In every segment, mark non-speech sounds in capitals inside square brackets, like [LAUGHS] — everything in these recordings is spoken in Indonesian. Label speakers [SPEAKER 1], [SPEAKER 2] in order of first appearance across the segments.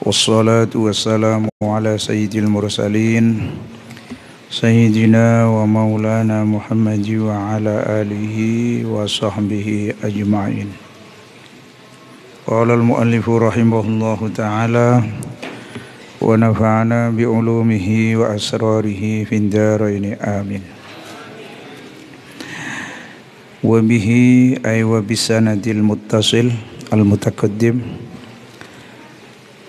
[SPEAKER 1] والصلاة والسلام على سيد المرسلين سيدنا ومولانا محمد وعلى آله وصحبه أجمعين قال المؤلف رحمه الله تعالى ونفعنا بعلومه وأسراره في الدارين آمين وبه أي وبسند المتصل المتقدم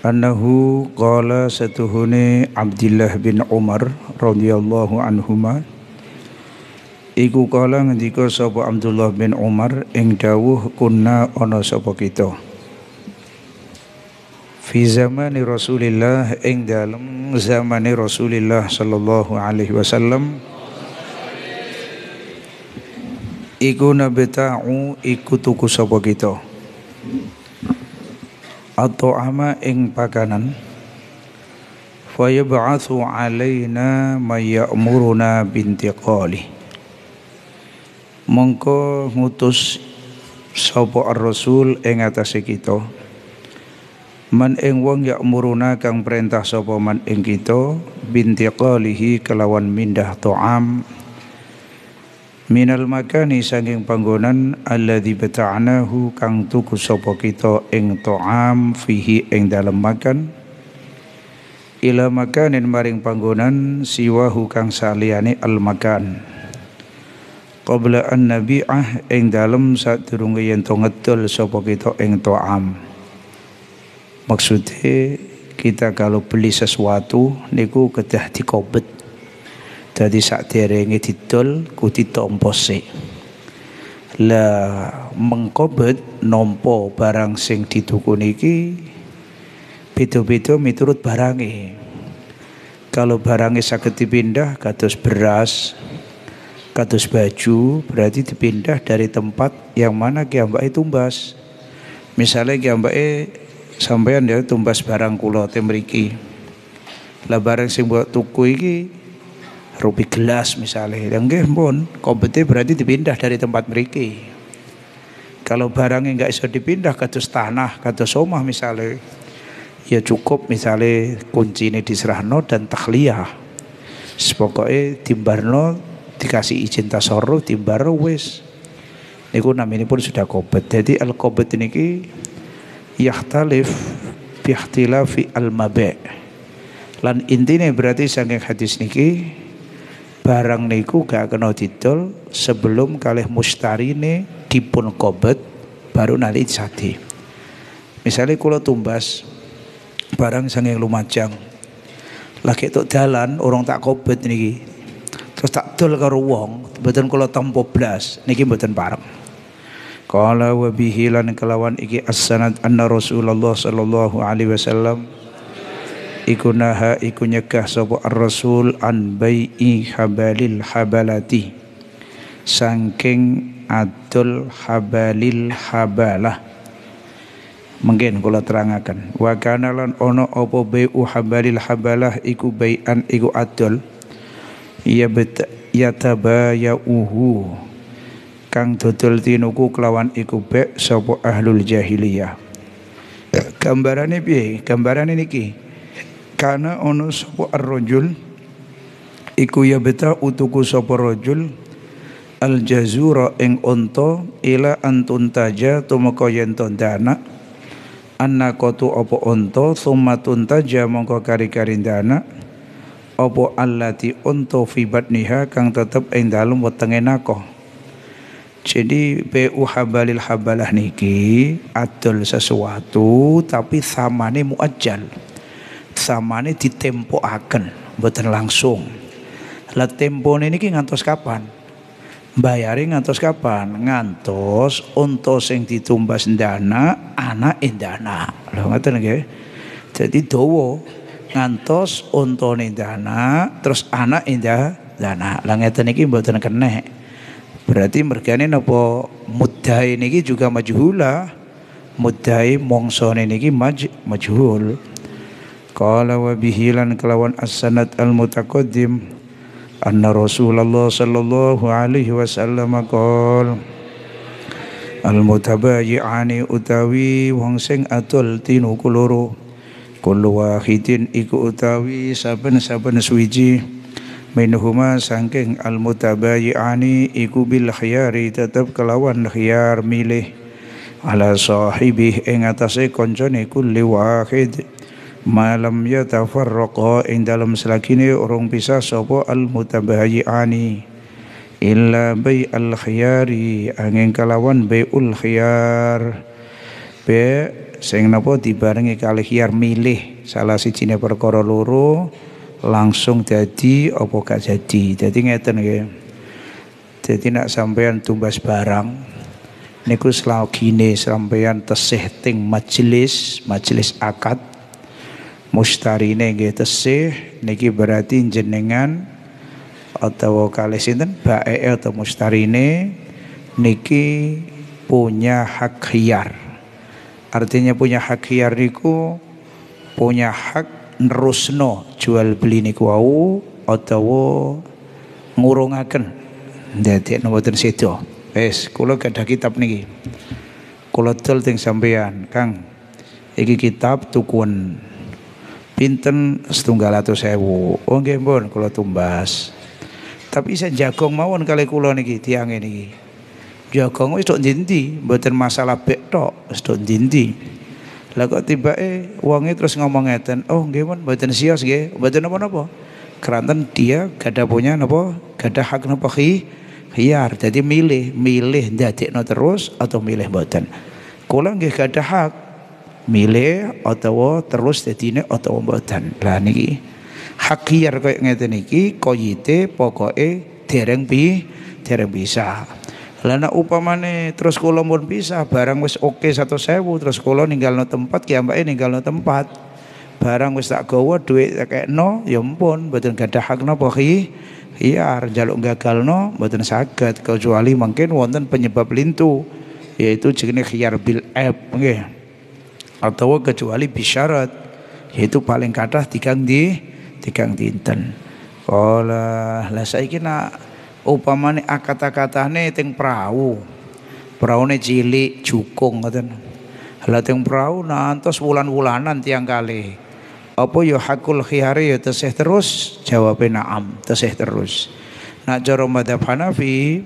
[SPEAKER 1] annahu qala satuhune Abdullah bin Umar radhiyallahu anhuma iku kala ngendika sapa Abdullah bin Umar ing dawuh kunna ana sapa kita fi zamani Rasulillah ing dalem zamane Rasulillah sallallahu alaihi wasallam iku nabeta'u iku tuku sapa kita at'ama ing pakanan fa yab'atsu alaina may ya'muruna bintiqali mongko ngutus sapa ar-rasul ing atase kita man ing wong ya'muruna kang perintah sapa man ing kita bintiqalihi kelawan mindah to'am minal makani sanging panggonan alladzi bata'nahu kang tuku sapa kita ing ta'am fihi ing dalem makan ila makanin maring panggonan siwahu kang saliyane al makan qabla an nabi'ah ing dalem sadurunge yen to ngedol sapa kita ing ta'am maksudnya kita kalau beli sesuatu niku kedah dikobet Dadi saderenge didol kudu ditampa sik. Lah mengkobet nampa barang sing dituku niki, beda-beda miturut barangi. Kalau barangnya sakit dipindah kados beras, kados baju berarti dipindah dari tempat yang mana itu tumbas misalnya kiambake sampean ya tumbas barang kulo temriki lah barang sing buat tuku iki rupi gelas misalnya yang nggih pun kompeten berarti dipindah dari tempat meriki kalau barangnya nggak bisa dipindah ke tanah ke somah misalnya ya cukup misalnya kunci ini diserahno dan takliyah sepokoknya timbarno dikasih izin tasoro timbarno wis niku namanya pun sudah kobet jadi al kobet ini yahtalif bihtilafi al mabe lan intine berarti sangat hadis niki barang niku gak kena didol sebelum kalih mustarine dipun kobet baru nanti sadi. Misalnya kalau tumbas barang sanging lumajang lagi tok jalan orang tak kobet niki terus tak dol ke ruang. Betul kula tampa blas niki mboten parang qala wa bihi lan kelawan iki asanat sanad anna Rasulullah sallallahu alaihi wasallam iku naha iku nyegah sapa rasul an bai'i habalil habalati saking adul habalil habalah Mungkin kula terangaken. Wa kana lan ana apa bai'u habalil habalah iku bai'an iku adol. Ya yatabayauhu kang dodol tinuku kelawan iku bek sapa ahlul jahiliyah. Gambarane piye? Gambarane niki kana ono sapa ar-rajul iku ya beta utuku sapa rajul al jazura ing onto ila antun taja tumeka yen tondana anna kotu apa onto summa tuntaja mongko kari-kari dana apa allati onto fi batniha kang tetep ing dalem wetenge nakoh jadi PU habalil habalah niki adol sesuatu tapi samane muajjal tempo ditempokaken mboten langsung. Lah nih niki ngantos kapan? Bayare ngantos kapan? Ngantos unta sing ditumbas dana, anak endana Lho ngoten nggih. Jadi dowo ngantos untane dana, terus anak indah dana. Lah ngeten niki mboten kenek. Berarti mergane napa muddae niki juga majhula. Muddae mongsone niki maj majhul. Qala wa bihilan kelawan as-sanad al-mutaqaddim anna Rasulullah sallallahu alaihi wasallam qol al-mutabayyi'ani utawi wong sing atul tinuku loro kullu wahidin iku utawi saben-saben suwiji minhuma sangking al-mutabayyi'ani iku bil khiyari tetep kelawan khiyar milih ala sahibih ing atase konjone kulli wahid malam yatafarraqa ing dalam selakine urung pisah sapa al mutabayiani illa bai al khiyari angin kalawan bayul khiyar be sing napa dibarengi kali khiyar milih salah sijine perkara loro langsung jadi apa gak jadi jadi ngeten nggih jadi nak sampean tumbas barang niku selagine sampean tesih ting majelis majelis akad mustarine nggih tesih niki berarti jenengan atau kalih sinten baeke atau mustarine niki punya hak hiar. Artinya punya hak hiar niku punya hak nerusno jual beli niku wau atau ngurungaken dadi mboten sedo. Wis kula gadah kitab niki. Kula tul teng sampean, Kang. Iki kitab tukun pinten setunggal atus sewu oh nggih pun kula tumbas tapi saya jagong mawon kali kula niki tiang ini jagong wis tok ndi mboten masalah bek tok wis tok ndi lah kok tiba eh uangnya terus ngomong ngeten oh nggih pun mboten sios nggih mboten napa-napa keranten dia gada punya napa gada hak napa khi khiyar jadi milih milih ndadekno terus atau milih mboten kula nggih gada hak milih atau terus dadine atau mboten. Lah niki hakiyar kayak ngerti niki koyite pokoe dereng bi dereng bisa. lana upamane terus kula pun bisa barang wis oke okay, satu sewu terus ninggal ninggalno tempat ninggal ninggalno tempat. Barang wis tak gawa dhuwit tekekno ya ampun mboten gadah hak no ki. Iya, jaluk no, mboten saged kecuali mungkin wonten penyebab lintu yaitu jenenge khiyar bil ab Okay atau kecuali bisyarat yaitu paling kathah tigang di tigang dinten Kala lah saiki nak upamane akata-katane teng perahu. Praune cilik jukung ngoten. Lah teng perahu nantos wulan-wulanan tiang kali. Apa ya hakul khiyari ya tesih terus? Jawabe na'am, tesih terus. Nak cara madhab Hanafi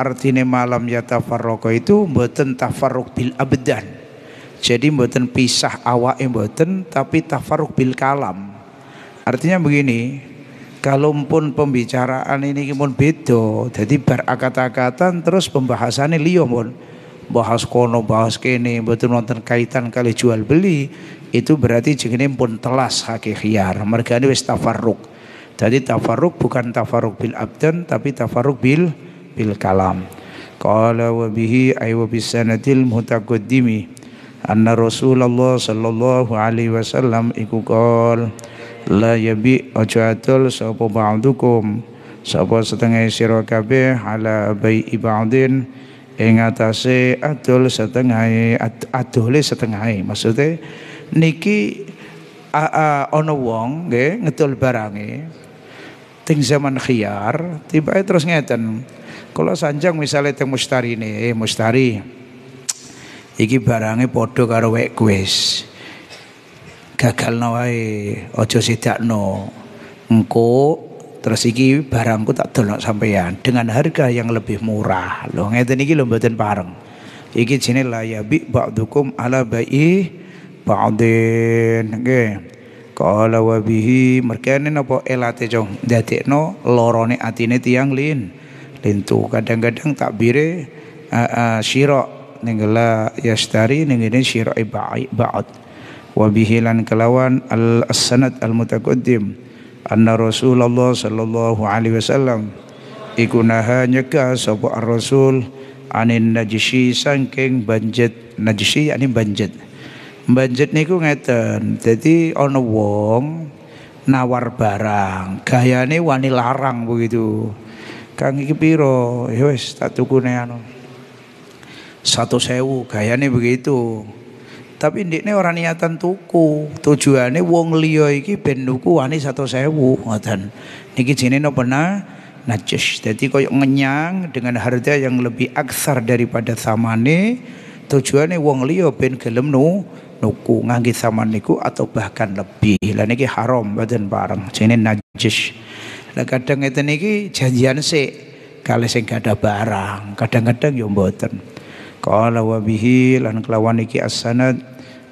[SPEAKER 1] artine malam yatafarraqa itu mboten tafarruq bil abdan. Jadi mboten pisah awak mboten tapi tafaruk bil kalam. Artinya begini, kalau pun pembicaraan ini pun beda, jadi berakata-akatan terus pembahasannya liyo pun bahas kono bahas kene betul nonton kaitan kali jual beli itu berarti jenenge pun telas hakikiyar mereka ini tafarruk jadi tafaruk bukan tafaruk bil abdan tapi tafaruk bil bil kalam Kalau wabihi bihi ay wa bisanatil mutaqaddimi anna Rasulullah sallallahu alaihi wasallam iku qol la yabi aja atul sapa ba'dukum sapa setengah sira kabeh ala bai ibadin ing atase adol setengah adole setengah maksude niki a a wong nggih ngedol barange ting zaman khiyar tiba terus ngeten kalau sanjang misalnya teng mustari ini eh mustari iki barangnya padha karo wek kuis gagalno wae aja sedakno engko terus iki barangku tak delok sampeyan dengan harga yang lebih murah lho ngeten iki lho mboten pareng iki jenenge bi ba'dukum ala bai ba'din nggih qala wa bihi merkane napa elate cung dadekno lorone atine tiang lin lintu kadang-kadang takbire uh, uh, syirok ninggala yastari ninggini syira'i ba'd wa bihilan kelawan al sanad al mutaqaddim anna Rasulullah sallallahu alaihi wasallam iku naha nyegah sapa ar-rasul anin najisi saking banjet najisi anin banjet banjet niku ngeten dadi ana wong nawar barang gayane wani larang begitu kang iki piro ya wis tak tuku anu satu sewu gayane begitu tapi ndikne orang niatan tuku tujuane wong liyo iki ben nuku wani satu sewu ngoten niki jenenge no na najis jadi koyok ngenyang dengan harga yang lebih aksar daripada samane tujuane wong liyo ben gelem nu nuku ngangge samaniku atau bahkan lebih lah niki haram badan bareng jenenge najis lah kadang itu niki janjian sik kaleseng sing gak ada barang kadang-kadang yo ya Qala wa bihi lan kelawan iki as-sanad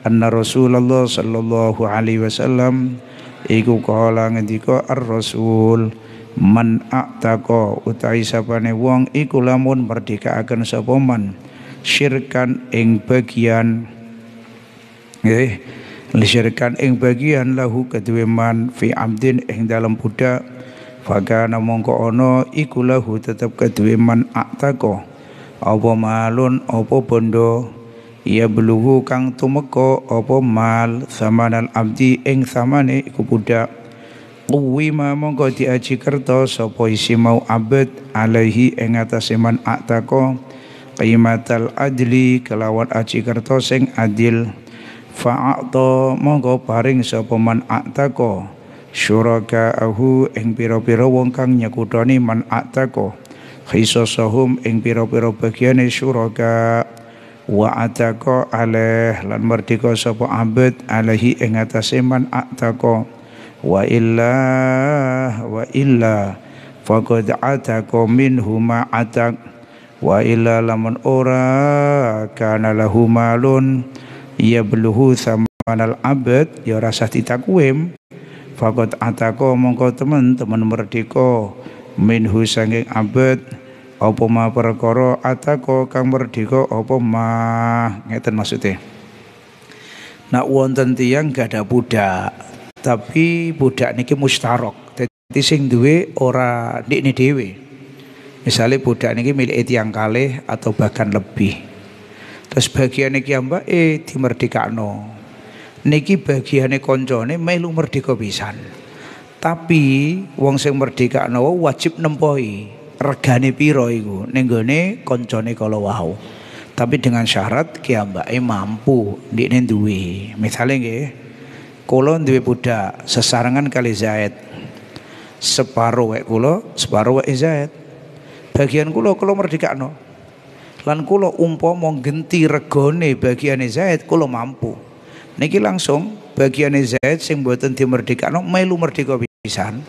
[SPEAKER 1] anna Rasulullah sallallahu alaihi wasallam iku kala ngendika ar-rasul man a'taqa utai sapane wong iku lamun akan sapa man syirkan ing bagian eh, lisyirkan ing bagian lahu kedue man fi amdin ing dalam budak Fakana mongko ono iku lahu tetep ak man a'taqa apa malun apa bondo ya beluhu kang tumeko apa mal samanal abdi ing samane iku budak kuwima mongko diaji kerta sapa isi mau abet alaihi ing atase man atako qimatal adli kelawan aji kerta sing adil fa'ata monggo paring sapa man atako ahu ing pira-pira wong kang nyekutoni man atako khisasahum ing pira-pira bagiane syuraka wa ataqa alaih lan merdeka sapa abad alahi ing atase man ataqa wa illa wa illa faqad ataqa huma ataq wa illa lamun ora kana lahu malun ia ya samanal abad ya rasa ditakwim faqad ataqa mongko teman-teman merdeka minhu sanging abad apa ma perkara atako kang merdiko apa ma ngeten maksudnya nak wonten tiyang gada budak tapi budak niki mustarok dadi sing duwe ora ndikne dhewe misalnya budak niki milik tiyang kalih atau bahkan lebih terus bagian niki mbak eh dimerdekakno niki bagiane koncone melu merdeka pisan tapi wong sing merdekakno wajib nempoi regane piro iku ning gone kancane kala wau. Tapi dengan syarat ki mampu ndikne duwe. Misale nggih, kula duwe budak sesarengan kali Zaid. Separo wek kula, separo wek Zaid. Bagian kula kula no, Lan kula umpama genti regane bagian Zaid kula mampu. Niki langsung bagian Zaid sing mboten dimerdekakno melu merdeka pisan.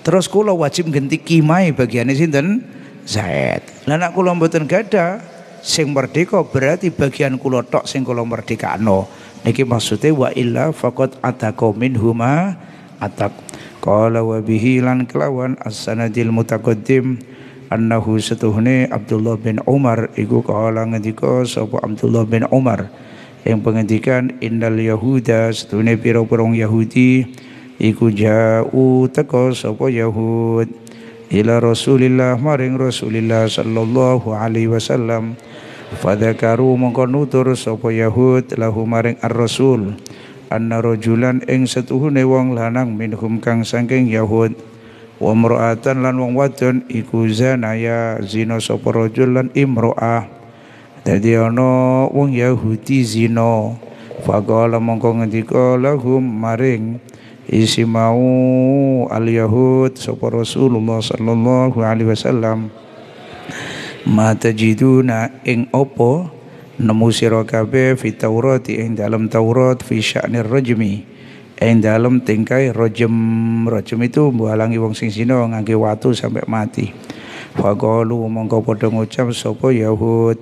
[SPEAKER 1] Terus kula wajib ganti kimai bagiannya sinten Zaid. Lah nek kula mboten gadah sing merdeka berarti bagian kula tok sing kula merdekakno. Niki maksudnya wa illa faqad ataqa minhuma atak. Qala wa bihi lan kelawan as-sanadil mutaqaddim annahu setuhne Abdullah bin Umar iku kala ngendika sapa Abdullah bin Umar yang pengendikan innal yahuda setuhne pira-pirang Yahudi iku ja'u teko sapa Yahud ila Rasulillah maring Rasulillah sallallahu alaihi wasallam fadzakaru mongko nutur sapa Yahud lahu maring ar-Rasul anna rajulan ing setuhune wong lanang minhum kang saking Yahud wa imra'atan lan wong wadon iku zanaya zina sapa rajul lan imra'ah dadi ana wong Yahudi zina faqala mongko ngendika lahum maring isi mau al yahud sapa Rasulullah sallallahu alaihi wasallam mata jiduna ing opo nemu sira kabeh fi Taurati ing dalam Taurat fi sya'nir rajmi ing dalam tingkai rajem rajem itu mbualangi wong sing sino ngangge watu sampai mati faqalu mongko padha ngucap sapa Yahud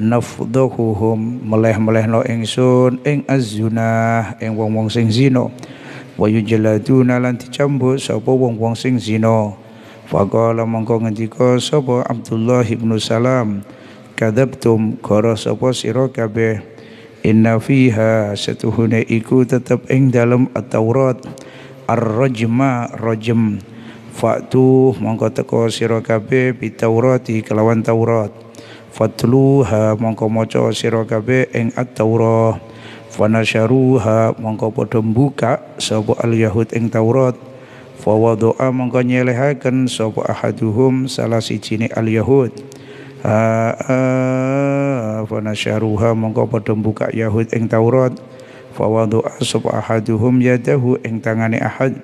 [SPEAKER 1] nafdhuhum meleh-melehno ingsun ing azzunah ing wong-wong sing zina wa yujladuna nalan dicambuk sapa wong-wong sing zina faqala mongko ngendika sapa Abdullah ibnu Salam kadabtum qara sapa sira kabeh inna fiha satuhune iku tetep ing dalam at-taurat ar-rajma rajm fatu mongko teko sira kabeh bitaurati kelawan taurat fatluha mongko maca sira kabeh ing at-taurat fanasyaruha mongko padha buka sapa al yahud ing Taurat fawadu'a mongko nyelehaken sapa ahaduhum salah sijine al yahud ha fanasyaruha mongko padha mbuka yahud ing Taurat fawadu'a sapa ahaduhum yadahu ing tangane ahad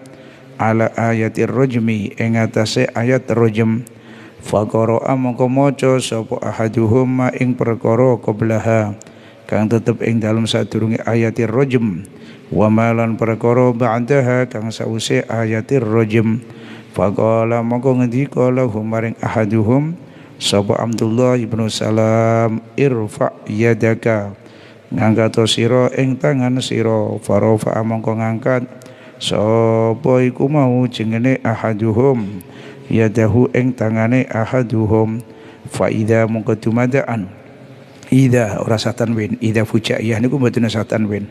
[SPEAKER 1] ala ayatir rajmi ing atase ayat rajm Faqara'a mongko maca sapa ahaduhum ing perkara qablaha kang tetep ing dalam sadurunge ayatir rajm wa malan perkara ba'daha kang sause ayatir rajm faqala mongko ngendika lahum maring ahaduhum sapa Abdullah ibnu Salam irfa yadaka ngangkat sira ing tangan sira farofa mongko ngangkat sapa iku mau jengene ahaduhum yadahu ing tangane ahaduhum faida idza mungkadumadaan Ida ora satanwin, ida iya niku mboten satanwin.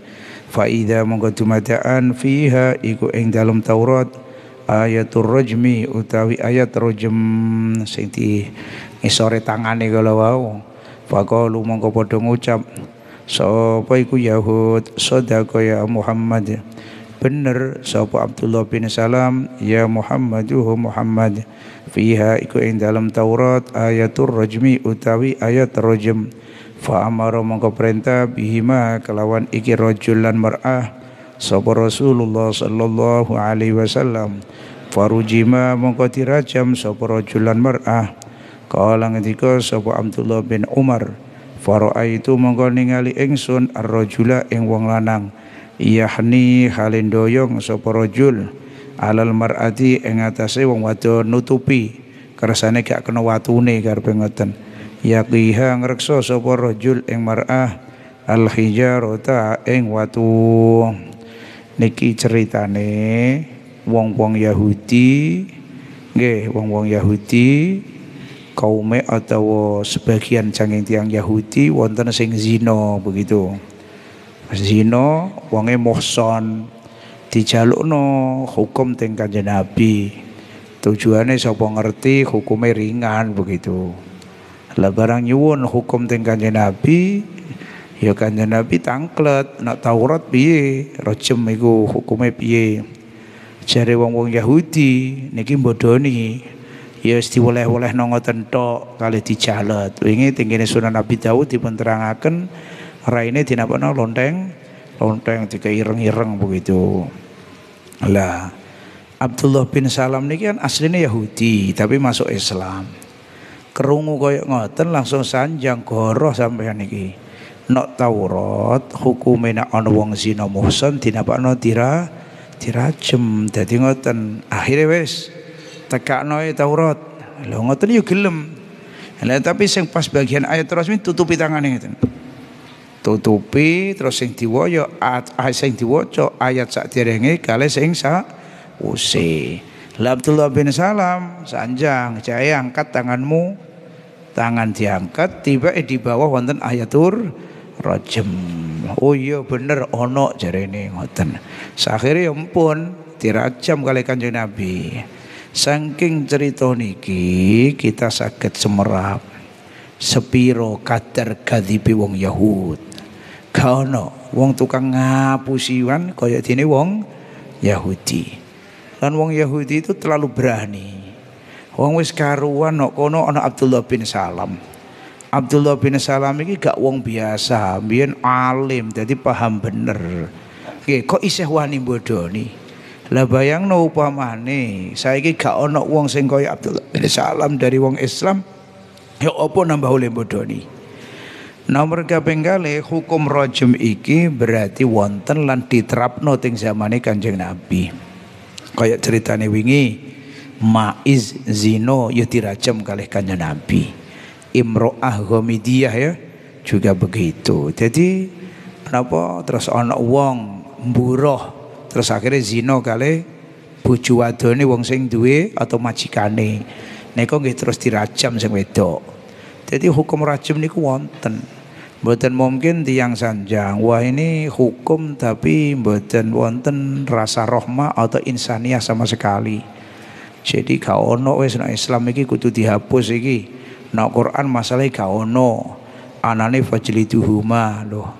[SPEAKER 1] Fa ida monggo dumadaan fiha iku ing dalam Taurat ayatur rajmi utawi ayat rajm sing di isore tangane kala wau. Faqalu monggo padha ngucap sapa iku Yahud sadaqa ya Muhammad. Bener sapa Abdullah bin Salam ya Muhammaduhu Muhammad. Fiha iku ing dalam Taurat ayatur rajmi utawi ayat rajm fa amara mongko perintah bihima kelawan iki rajul lan mar'ah sapa Rasulullah sallallahu alaihi wasallam farujima mongko dirajam sapa rajul lan mar'ah kala ngendika sapa Abdullah bin Umar Faro'aitu mongko ningali ingsun ar-rajula ing wong lanang yahni halendoyong sapa rajul alal mar'ati ing atase wong wadon nutupi kersane gak kena watune karepe ngoten yaqiha ngrekso sapa rajul ing mar'ah al hijarata ing watu niki ceritane wong-wong Yahudi nggih wong-wong Yahudi kaume atau sebagian canging tiang Yahudi wonten sing zina begitu zina wonge muhson dijalukno hukum teng Kanjeng Nabi tujuane sapa ngerti hukume ringan begitu lah barang nyuwun hukum teng kanjeng Nabi ya kanjeng Nabi tangklet nak Taurat piye rejem iku hukume piye jare wong-wong Yahudi niki bodoni ya wis boleh woleh nang ngoten kali dijalet wingi tengene Sunan Nabi Daud dipun terangaken raine dinapakna lonteng lonteng tiga ireng-ireng begitu lah Abdullah bin Salam ini kan aslinya Yahudi tapi masuk Islam. Kerungu koyo ngoten langsung sanjang goroh sampeyan iki. Nok Taurat hukume nek ana wong zina muhsan dinapakno dira dirajem. Dadi ngoten akhire wis tekakno e Taurat. Lho ngoten yo gelem. Lah tapi sing pas bagian ayat terus tutupi tangane ngoten. Tutupi terus sing diwoyo sing diwaca ayat sak derenge kale sing sak usih. Lah Abdullah bin Salam sanjang, "Jaya angkat tanganmu." Tangan diangkat, tiba eh, di bawah wonten ayatur rajem. Oh iya bener ono jarene ngoten. Sakhire ampun ya dirajam kali Kanjeng Nabi. Saking cerita niki kita sakit semerap sepiro kader kadipi wong Yahud. Kaono wong tukang ngapusiwan kaya dene wong Yahudi. Lan wong Yahudi itu terlalu berani. Wong wis karuan nok kono ana Abdullah bin Salam. Abdullah bin Salam ini gak wong biasa, biyen alim, jadi paham bener. Oke, kok isih wani bodoni? Lah bayangno upamane saiki gak ono wong sing kaya Abdullah bin Salam dari wong Islam, ya apa nambah oleh bodoni? Nomor kaping kali hukum rojem iki berarti wonten lan diterapno teng zamane Kanjeng Nabi. Kayak ceritane wingi Maiz zino ya dirajam kalih kanjeng Nabi. Imro'ah Ghamidiyah ya juga begitu. Jadi kenapa terus ana wong mburuh terus akhirnya zino kali bojo wadone wong sing duwe atau majikane. Nika nggih terus dirajam sing wedok. Jadi hukum rajam niku wonten. Mboten mungkin tiang sanjang. Wah ini hukum tapi mboten wonten rasa rohma atau insaniah sama sekali. Jadi gak ono wis nek Islam iki kudu dihapus iki. Nek Quran masalah gak ono. Anane huma loh.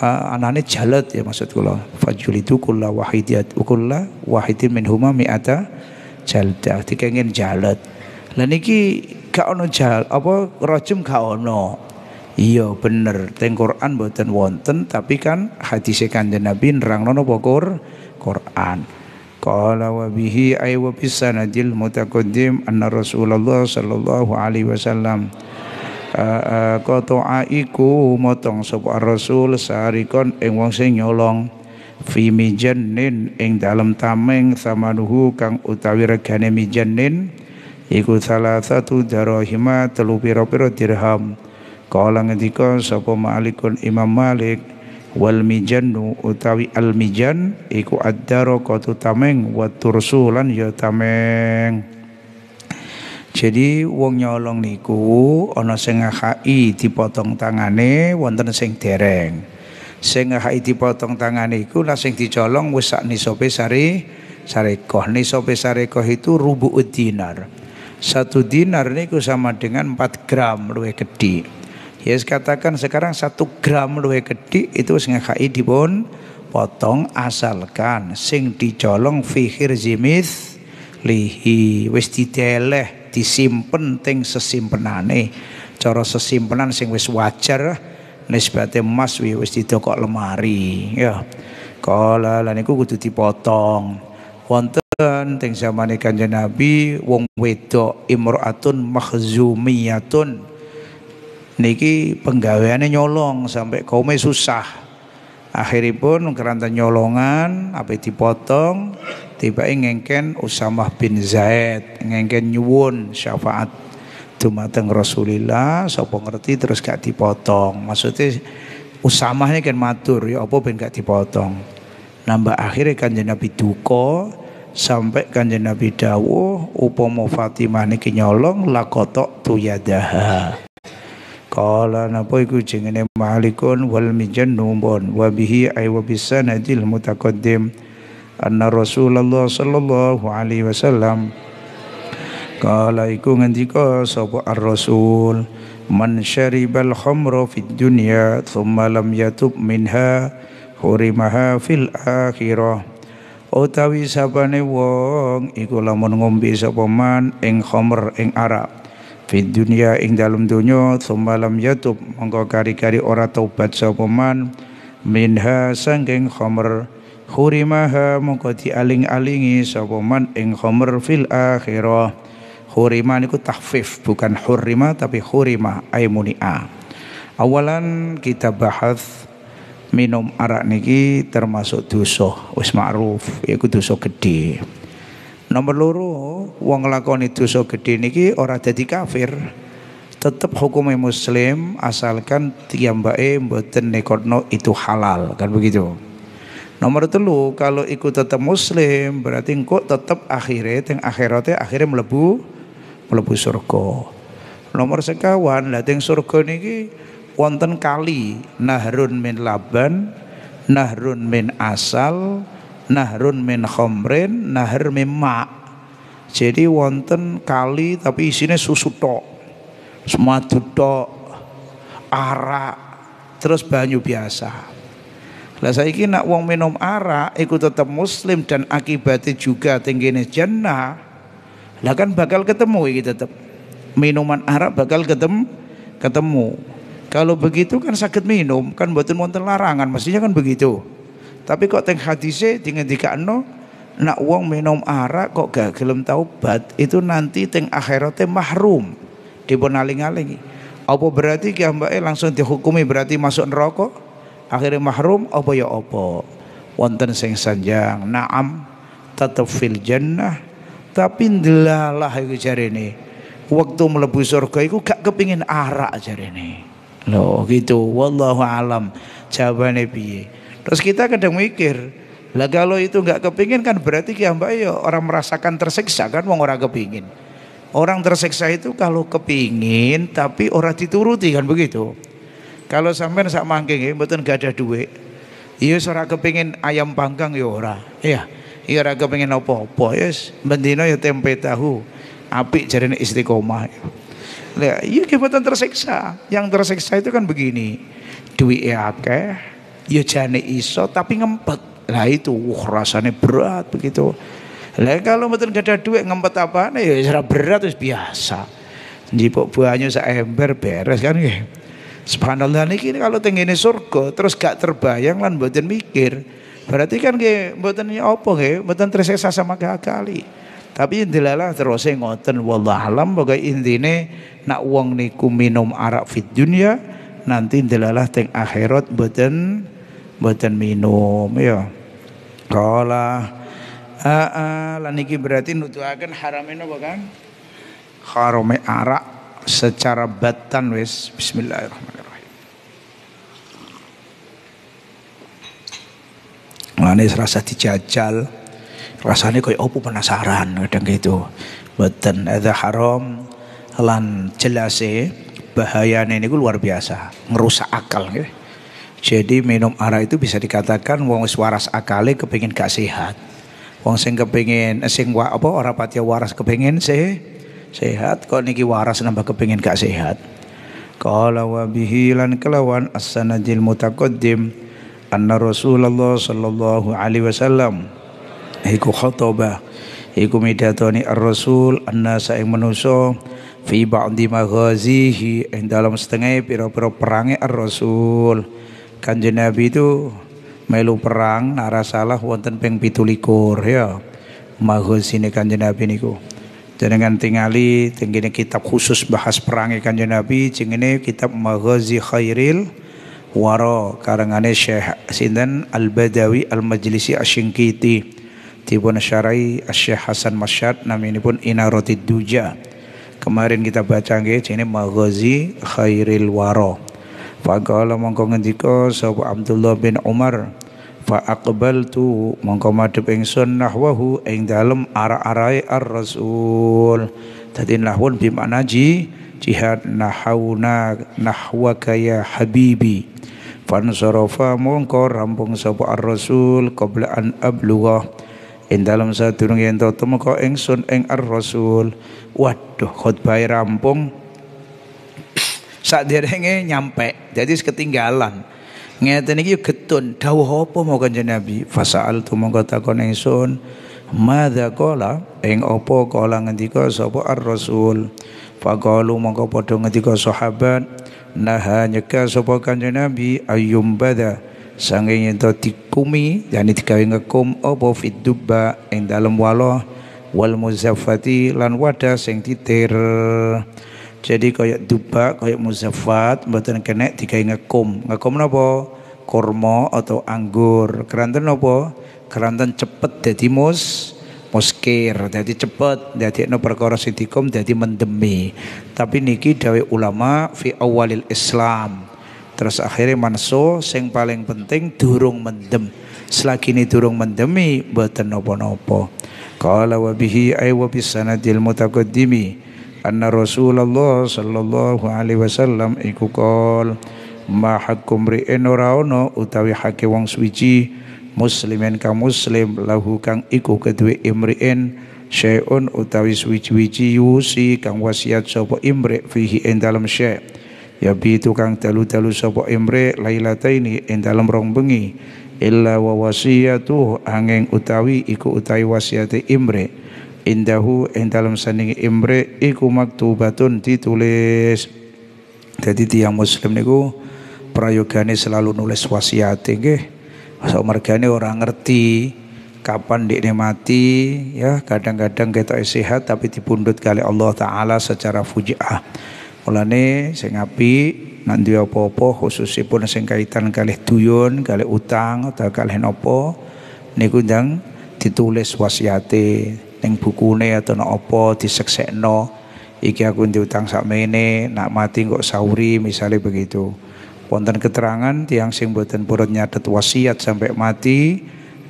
[SPEAKER 1] anane jalat ya maksud kula. Fajlidu kulla wahidiyat kulla wahidin huma mi'ata jaldah. Dikengin jalat. Lah niki gak ono jal apa rajum gak ono. Iya bener, teng Quran mboten wonten tapi kan hadis Kanjeng Nabi nerangno napa Quran. Qala wa bihi ay wa bis sanadil mutaqaddim anna Rasulullah sallallahu alaihi wasallam qata'a iku motong sapa Rasul sarikon ing wong sing nyolong fi mijannin ing dalem tameng samanuhu kang utawi regane mijannin iku salah satu darahima telu pira-pira dirham Kala ngendika sapa Malikun Imam Malik wal mijanu utawi al mijan iku ad-daraqatu tameng wa tursulan ya tameng. Jadi wong nyolong niku ana sing ngakai dipotong tangane wonten sing dereng. Sing ngakai dipotong tangane iku lah sing dicolong wis sak nisope sari sarekoh. Nisope sarekoh itu rubu dinar. Satu dinar niku sama dengan 4 gram luwih gedhe. Ya yes, katakan sekarang satu gram luwe gede itu wis ngekai dipun potong asalkan sing dicolong fihir zimith lihi wis dideleh disimpen teng sesimpenane cara sesimpenan sing wis wajar nisbate emas wis didokok lemari ya kala lan iku kudu dipotong wonten teng zamane Kanjeng Nabi wong wedok imraatun mahzumiyatun niki penggaweane nyolong sampai kome susah akhiripun keranta nyolongan apa dipotong tiba ngengken Usamah bin Zaid ngengken nyuwun syafaat dumateng Rasulillah sapa ngerti terus gak dipotong maksudnya Usamah ini kan matur ya apa ben gak dipotong nambah akhirnya kanjeng Nabi duka sampai kanjeng Nabi dawuh upama Fatimah niki nyolong lakotok tu yadaha Kala napa iku jenenge Malikun wal mijannubun wa bihi ay wa bisanadil mutaqaddim anna Rasulullah sallallahu alaihi wasallam Qala iku ngendika sapa ar-rasul man syaribal khamra fid dunya thumma lam yatub minha hurimaha fil akhirah utawi sapane wong iku lamun ngombe sapa man ing khamr ing arak di dunia ing dalam dunia thumma lam yatub mongko kari-kari ora taubat sapa man minha sangking khamr hurimaha mongko dialing-alingi sapa man ing khamr fil akhirah hurima niku tahfif bukan hurima tapi hurima aimunia awalan kita bahas minum arak niki termasuk dosa wis ma'ruf yaiku dosa gede Nomor loro, wong nglakoni dosa gedhe niki ora dadi kafir. Tetap hukumnya muslim asalkan tiyambake mboten nekorno itu halal, kan begitu. Nomor telu, kalau ikut tetap muslim berarti engkau tetap akhirnya teng akhiratnya akhirnya melebu melebu surga. Nomor sekawan, lah teng surga niki wonten kali nahrun min laban, nahrun min asal, nahrun min khomrin nahr min ma jadi wonten kali tapi isinya susu tok semadu tok arak terus banyu biasa lah saiki nak wong minum arak ikut tetap muslim dan akibatnya juga tingginya jannah. Lah kan bakal ketemu kita tetap. Minuman arak bakal ketemu ketemu. Kalau begitu kan sakit minum kan buatin wonten larangan mestinya kan begitu. Tapi kok teng hadise dingendikakno nak wong minum arak kok gak gelem taubat itu nanti teng akhirate mahrum dipunaling-alingi. Apa berarti ki mbake langsung dihukumi berarti masuk neraka? Akhirnya mahrum apa ya apa? Wonten sing sanjang naam tetap fil jannah tapi ndelalah iku jarene. Waktu mlebu surga iku gak kepingin arak jarene. Loh gitu wallahu alam jawabane piye? Terus kita kadang mikir, lah kalau itu nggak kepingin kan berarti ya mbak yo orang merasakan tersiksa kan mau orang kepingin. Orang tersiksa itu kalau kepingin tapi orang dituruti kan begitu. Kalau sampean sak mangking ya, mboten nggak ada duit. Iya ora kepingin ayam panggang ya ora. Iya. Iya ora kepingin apa-apa Yes, ya bendina ya tempe tahu. Apik jarene istiqomah. Lah iya kebetulan tersiksa. Yang tersiksa itu kan begini. Duit akeh, ya jane iso tapi ngempet lah itu uh, rasanya berat begitu lah kalau mboten ada duit ngempet apa ya secara berat wis biasa njipuk banyu sak beres kan ya subhanallah ini kalau tengene surga terus gak terbayang lan mboten mikir berarti kan nggih mboten ya apa nggih mboten tersiksa sama kali tapi intilalah terus ngoten wallah alam bagai intine nak uang niku minum arak fit dunia nanti intilalah teng akhirat mboten mboten minum ya. Kala aa lan iki berarti nutuaken harame napa Kang? Harame arak secara batan wis bismillahirrahmanirrahim. Mulane rasa dijajal. rasanya kayak opo penasaran kadang gitu. Mboten ada haram lan jelase bahayane gue luar biasa, ngerusak akal gitu. Jadi minum arak itu bisa dikatakan wong waras akale kepingin gak sehat. Wong sing kepingin eh, sing wa, apa ora pati waras kepingin se sehat kok niki waras nambah kepingin gak sehat. Qala wa bihi lan kelawan as-sanadil mutaqaddim anna Rasulullah sallallahu alaihi wasallam iku khotobah iku midatoni ar-rasul anna saing manusa fi ba'di maghazihi ing dalam setengah pira-pira perangnya ar-rasul Kanjeng Nabi itu melu perang narasalah wonten ping pitulikur ya. Maghosine Kanjeng Nabi niku. Jenengan tingali tenggine kitab khusus bahas perang Kanjeng Nabi jengene kitab Maghazi Khairil Waro karangane Syekh Sinten Al-Badawi Al-Majlisi Asyingkiti. Tibun Syarai Syekh Hasan Masyad naminipun Inarotid Duja. Kemarin kita baca nggih jenenge Maghazi Khairil Waro. Faqala mongko ngendika sapa Abdullah bin Umar fa aqbaltu mongko madhep ingsun nahwahu ing dalem ara-arae ar-rasul. Dadi nahwun bi makna ji jihad nahawna nahwaka ya habibi. Fansorofa mongko rampung sapa ar-rasul qabla an ablughah. Ing dalam sadurunge ento temeka ingsun ing ar-rasul. Waduh khutbah rampung. Saderenge nyampe. Jadi ketinggalan. Ngeten iki getun dawuh apa mau kanjeng Nabi? Fasaal tu mongko takon ingsun madza qala ing apa kala ngendika sapa ar-rasul. Faqalu mongko padha ngendika sahabat naha nyeka sapa kanjeng Nabi ayyum bada sanging yen dikumi yani digawe ngekum apa fidubba ing dalem waloh wal muzaffati lan wadah sing titir. Jadi kayak duba, kayak muzafat, mboten kenek digawe ngekum. Ngekum napa? Kurma atau anggur. Keranten napa? Keranten cepet dadi mus muskir, dadi cepet, dadi no perkara sing dikum dadi mendemi. Tapi niki dawe ulama fi awalil Islam. Terus akhirnya manso sing paling penting durung mendem. Selagi ini durung mendemi mboten napa-napa. wabihi wa bihi ay wa bisanadil anna Rasulullah sallallahu alaihi wasallam iku kol ma hakum ri'in ora ono utawi hake wong suci muslimen ka muslim lahu kang iku kedue imri'in syai'un utawi suci-wici yusi kang wasiat sapa imri fihi ing dalem syai' ya bitu kang dalu-dalu sapa imri lailataini ing dalem rong bengi illa wa wasiyatu utawi iku utawi wasiate imri' indahu ing dalam sandingi imre iku maktubatun ditulis jadi tiang muslim niku prayogane selalu nulis wasiat nggih so, mergane ora ngerti kapan dia mati ya kadang-kadang kita sehat tapi dipundut kali Allah taala secara fujiah mulane sing apik nanti apa-apa khususipun sing kaitan kali duyun kali utang atau kali nopo niku ditulis wasiate ning bukune atau nek apa diseksekno iki aku diutang sakmene nak mati kok sauri misalnya begitu wonten keterangan tiang sing boten purut nyatet wasiat sampai mati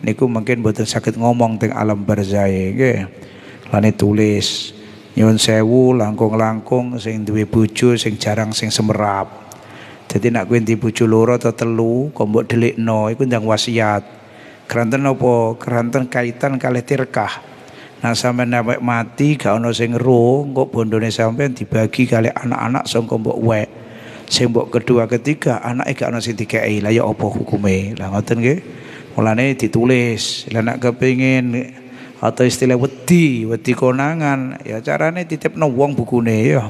[SPEAKER 1] niku mungkin boten sakit ngomong teng alam barzae nggih lane tulis nyuwun sewu langkung-langkung sing duwe bojo sing jarang sing semerap jadi nak kowe bojo loro atau telu kok mbok delikno iku ndang wasiat keranten apa keranten kaitan kalih tirkah Nah sampai nek mati gak ana sing ro, engko bondone sampai dibagi kali anak-anak sangka mbok wek. Sing mbok kedua ketiga anake gak ana sing dikeki. Lah ya apa hukume? Lah ngoten nggih. Mulane ditulis. Lah nek kepengin atau istilah wedi, wedi konangan, ya carane titipno wong bukune ya.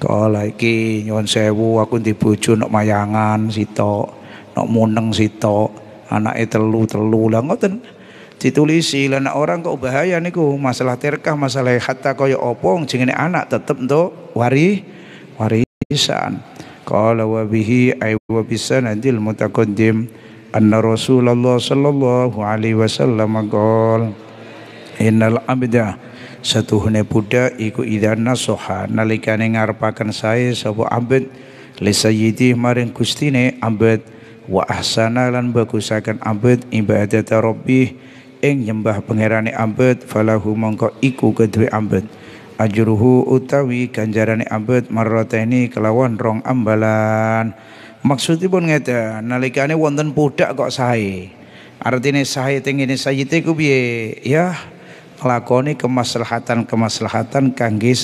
[SPEAKER 1] Kala iki nyuwun sewu aku ndi bojo nok mayangan sitok, nok muneng sitok, anake telu-telu. Lah ngoten ditulisi lah orang kok bahaya niku masalah terkah masalah hatta kaya opong jenenge anak tetep untuk wari warisan kalau wabihi bihi ay nanti bisanadil mutaqaddim anna rasulullah sallallahu alaihi wasallam qol innal abda satuhune buddha iku idana soha nalikane ngarepaken sae sapa abd li sayyidi maring kustine ambed wa ahsana lan bagusakan abd ibadat rabbih ing nyembah pangerane ambet falahu mongko iku kedue ambet ajruhu utawi ganjarane ambet marrateni kelawan rong ambalan maksudipun ngeten nalikane wonten pudak kok sae artine sae teng ini sayite ku piye ya nglakoni kemaslahatan-kemaslahatan kangge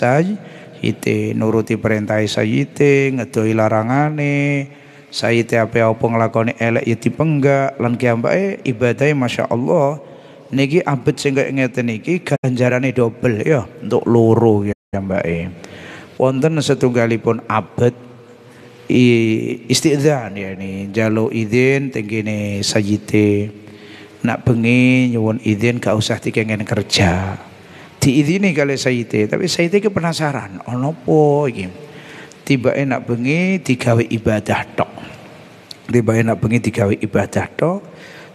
[SPEAKER 1] Ite nuruti perintah sayite ngedoi larangane sayite apa apa nglakoni elek ya dipenggak lan ki ambake masya Allah niki abet sing kaya ngeten iki ganjarane dobel ya untuk loro ya mbake. Wonten setunggalipun abet istidzan ya ini jalo izin tenggene sajite nak bengi nyuwun izin gak usah dikengen kerja diizini kali sajite. tapi sajite ke penasaran ono po iki tiba enak bengi digawe ibadah tok tiba enak bengi digawe ibadah tok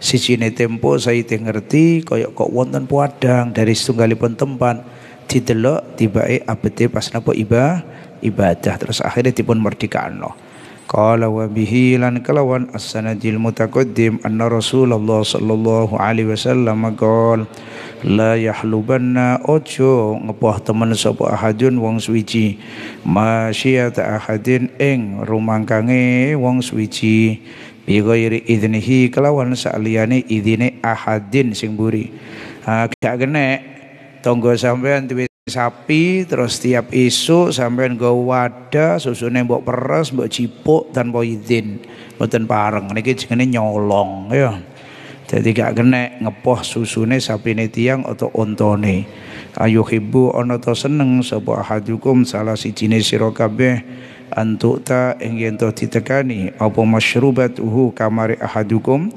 [SPEAKER 1] sijine tempo saite ngerti koyok kok wonten puadang dari setunggalipun tempat didelok tibae abete pas napa iba ibadah terus akhirnya dipun merdekaanno qala wa bihi lan kelawan as-sanadil mutaqaddim anna Rasulullah sallallahu alaihi wasallam qol la yahlubanna ojo ngepoh temen sapa ahadun wong suwiji masyata ahadin ing rumangkange wong suwiji bi ghairi idnihi kelawan saliyane idine ahadin sing buri ha gak genek tonggo sampean duwe sapi terus tiap isu sampean nggo wadah susune mbok peres mbok cipuk tanpa izin mboten pareng niki jenenge nyolong ya jadi gak genek ngepoh susune sapine tiang atau ontone Ayo hibu ono to seneng sapa ahadukum salah si sira kabeh antukta ing yen to ditekani apa uhu kamari ahadukum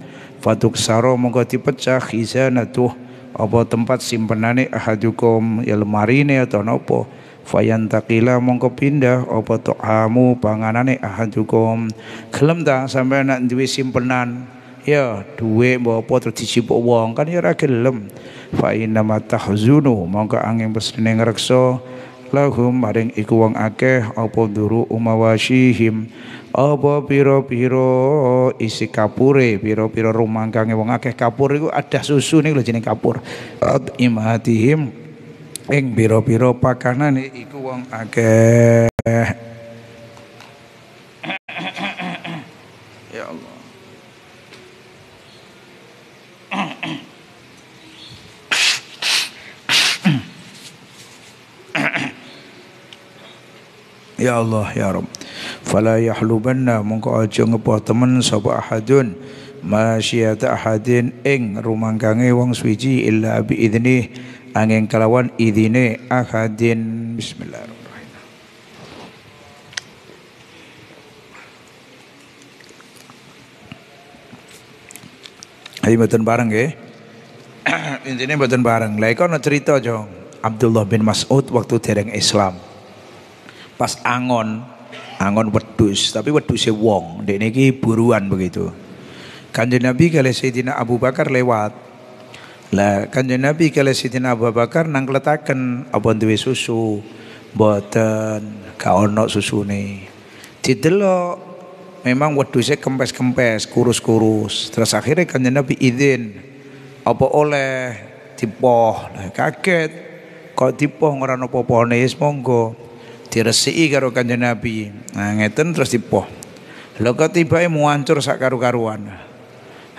[SPEAKER 1] saro mongko dipecah khizanatuh apa tempat simpenane ahadukum ya ne atau nopo fayantakila mongko pindah apa tuhamu panganane ahadukum gelem ta sampe nak duwe simpenan ya duwe mbok apa terus dicipuk wong kan ya ora gelem fa inna matahzunu mongko angin pesene ngrekso lahum maring iku wong akeh apa duru umawasihim apa piro-piro isi kapure piro-piro pira rumangkange wong akeh kapur iku ada susu nih lo jenis kapur imatihim ing pira piro pakanane iku wong akeh ya Allah ya Rabb fala yahlubanna mongko aja ngepoh temen sapa ahadun masyata ahadin ing rumangkange wong suci illa bi idni angin kelawan idine ahadin bismillahirrahmanirrahim Ayo mboten bareng nggih. [CLEARS THROAT] Intine mboten bareng. Lah iku ana cerita, Jong. Abdullah bin Mas'ud waktu dereng Islam pas angon angon wedus tapi weduse wong dek niki buruan begitu kanjeng nabi kalau Sayyidina Abu Bakar lewat lah kanjeng nabi kalau Sayyidina Abu Bakar nang keletaken apa duwe susu boten gak ono nih didelok memang wedusnya kempes-kempes kurus-kurus terus akhirnya kanjeng nabi izin apa oleh dipoh kaget kok dipoh ngora nopo pone monggo diresiki karo Kanjeng Nabi. Nah, ngeten terus dipoh. po, tibae muancur sak karu-karuan.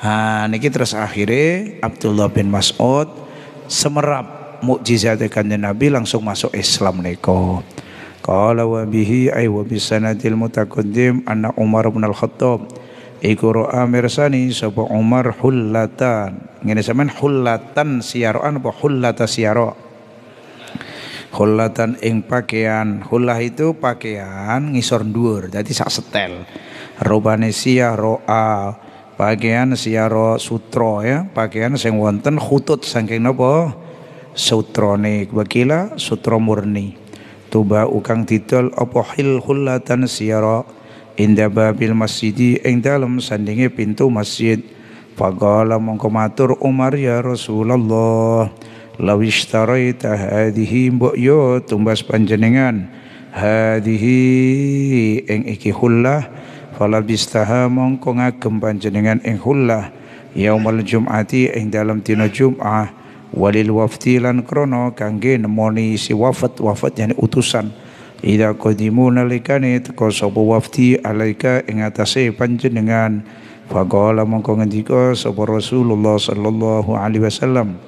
[SPEAKER 1] Ha nah, niki terus akhirnya Abdullah bin Mas'ud semerap mukjizat Kanjeng Nabi langsung masuk Islam niko. Qala wa bihi ay wa bisanadil mutaqaddim anna Umar bin Al-Khattab iku ra'a mirsani sapa Umar hullatan. Ngene sampean hullatan siaran, apa hullata siaran. Hulatan ing pakaian. Hullah itu pakaian ngisor dhuwur, dadi sak setel. Robane roa pakaian ro sutra ya, pakaian sing wonten khutut saking napa? Sutrane wakila sutra murni. Tuba ukang didol apa hil hulatan siara inda babil masjid ing dalem sandinge pintu masjid. Faqala mongko matur Umar ya Rasulullah lawistaraita hadhihi mbok yo tumbas panjenengan hadhihi ing iki hullah falabistaha mongko ngagem panjenengan ing hullah yaumal jum'ati ing dalam dina jum'ah walil wafti krono kangge nemoni si wafat wafat yani utusan ida qadimu nalikane teko sapa wafti alaika ing atase panjenengan fagola mongko ngendika sapa Rasulullah sallallahu alaihi wasallam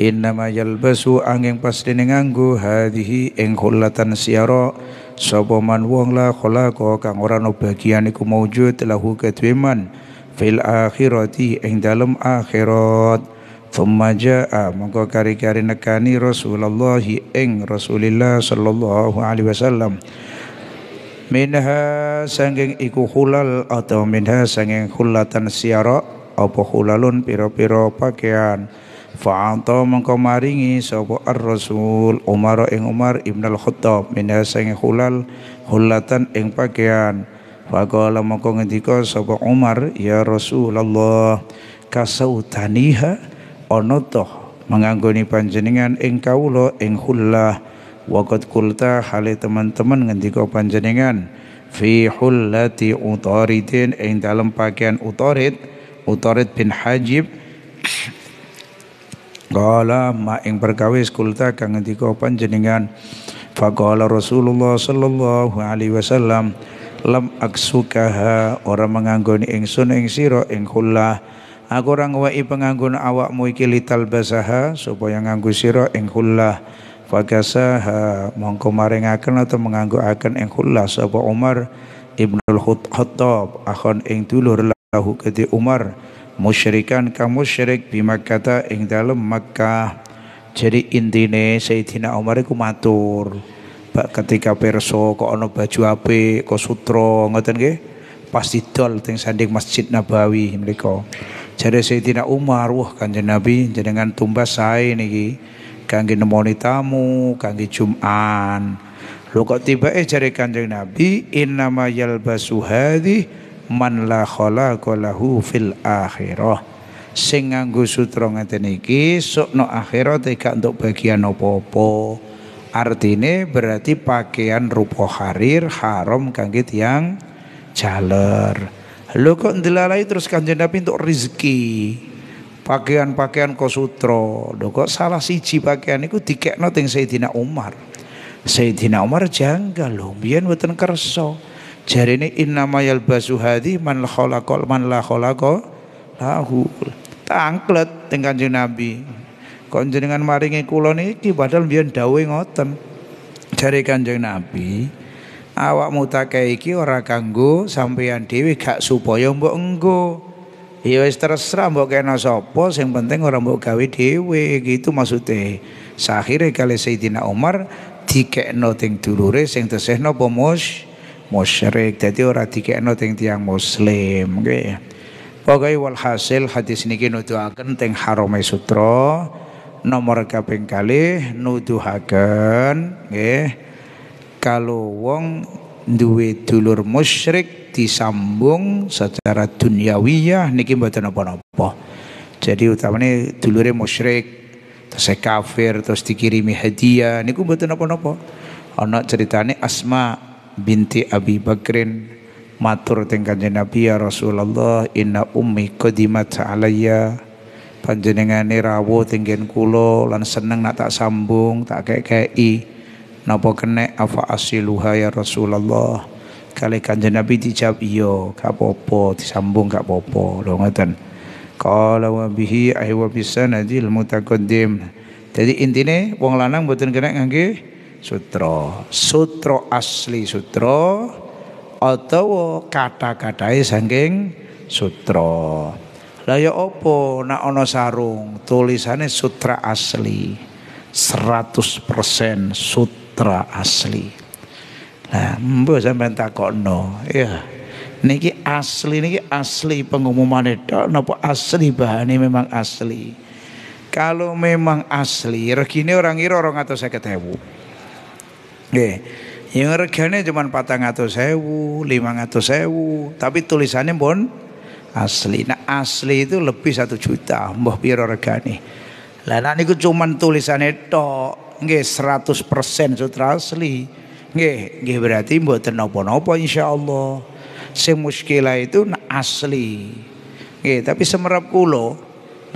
[SPEAKER 1] Innama yalbasu angin pasdene nganggo hadhihi ing khullatan siaro sapa man wong la khalaqa kang ora no bagian iku maujud lahu kadweman fil akhirati ing dalem akhirat thumma jaa mongko kari-kari nekani Rasulullah ing Rasulillah sallallahu alaihi wasallam minha sanging iku hulal atau minha sanging hulatan siaro apa hulalun piro piro pakaian fa'ata mengko maringi sapa ar-rasul Umar ing Umar ibn al-Khattab minasang hulal hulatan ing pakaian faqala mengko ngendika sapa Umar ya Rasulullah kasautaniha ana onoto menganggoni panjenengan ing kaulo ing hullah waqad kulta hale teman-teman ngendika panjenengan fi hulati utaridin ing dalam pakaian utarid utarid bin hajib Qala ma ing perkawis kulta kang ngendika panjenengan faqala Rasulullah sallallahu alaihi wasallam lam aksukaha ora menganggoni ingsun ing sira ing khullah aku ora penganggun penganggon awakmu iki lital basaha supaya nganggo sira ing khullah fakasaha mongko maringaken atau akan ing khullah sapa Umar Ibnul Khattab akhon ing dulur lahu kete Umar musyrikan kamu musyrik bi Makkah ing dalam Makkah jadi intine Sayyidina Umar iku matur bak ketika perso kok ana baju ape kok sutra ngoten nggih pasti didol teng sanding Masjid Nabawi mereka jadi Sayyidina Umar wah kanjeng Nabi jenengan tumbas sae niki kangge nemoni tamu kangge Juman lho kok tiba eh jare kanjeng Nabi innama yalbasu hadhi man la khalaqalahu fil akhirah sing nganggo sutra ngaten iki sukno akhirat e gak untuk bagian apa-apa artine berarti pakaian rupa harir haram kangge tiyang jaler lho kok ndelalai terus kanjeng Nabi untuk rezeki pakaian-pakaian kosutro lho kok salah siji pakaian iku dikekno teng Sayyidina Umar Sayyidina Umar janggal lho biyen mboten kersa Jari ini innama yalbasu hadhi man khalaqa man la khalaqa lahu. Tangklet teng Kanjeng Nabi. Kok maringi kula niki padahal mbiyen dawuhe ngoten. Jari Kanjeng Nabi, awakmu tak iki ora kanggo sampeyan dhewe gak supaya mbok enggo. Ya wis terserah mbok kena sapa, sing penting ora mbok gawe dhewe gitu maksude. Sakhire kali Sayyidina Umar dikekno teng dulure sing tesihno apa mus musyrik jadi ora dikekno teng tiang muslim nggih pokoke walhasil hadis niki nuduhaken teng harame sutra nomor kaping kalih nuduhaken nggih kalau wong duwe dulur musyrik disambung secara duniawiyah niki mboten apa-apa. Jadi utamane dulure musyrik terus kafir terus dikirimi hadiah niku mboten apa-apa. Ana ceritane Asma binti Abi Bakrin matur teng Kanjeng Nabi ya Rasulullah inna ummi qadimat alayya panjenengane rawuh tenggen kula lan seneng nak tak sambung tak kekei, napa kene afa asiluha ya Rasulullah kali Kanjeng Nabi dijawab iya gak apa-apa disambung gak apa-apa lho ngoten qala wa bihi ahwa bisanadil mutaqaddim jadi intine wong lanang mboten kene ngangge sutra. Sutra asli sutra atau kata-katae saking sutra. Lah ya apa nek ana sarung tulisane sutra asli. 100% sutra asli. Lah mbok sampean takokno, ya. Niki asli niki asli pengumuman itu napa asli bahane memang asli. Kalau memang asli, regine orang ngira 250.000. Nggih. Yang regane cuma lima atau sewu, tapi tulisannya pun asli. Nah, asli itu lebih satu juta, mbah piro regane. Lah nek niku cuma tulisannya tok, seratus 100% sutra asli. Nggih, nggih berarti mboten napa-napa Allah. Sing muskilah itu nah asli. Nge, tapi semerap kulo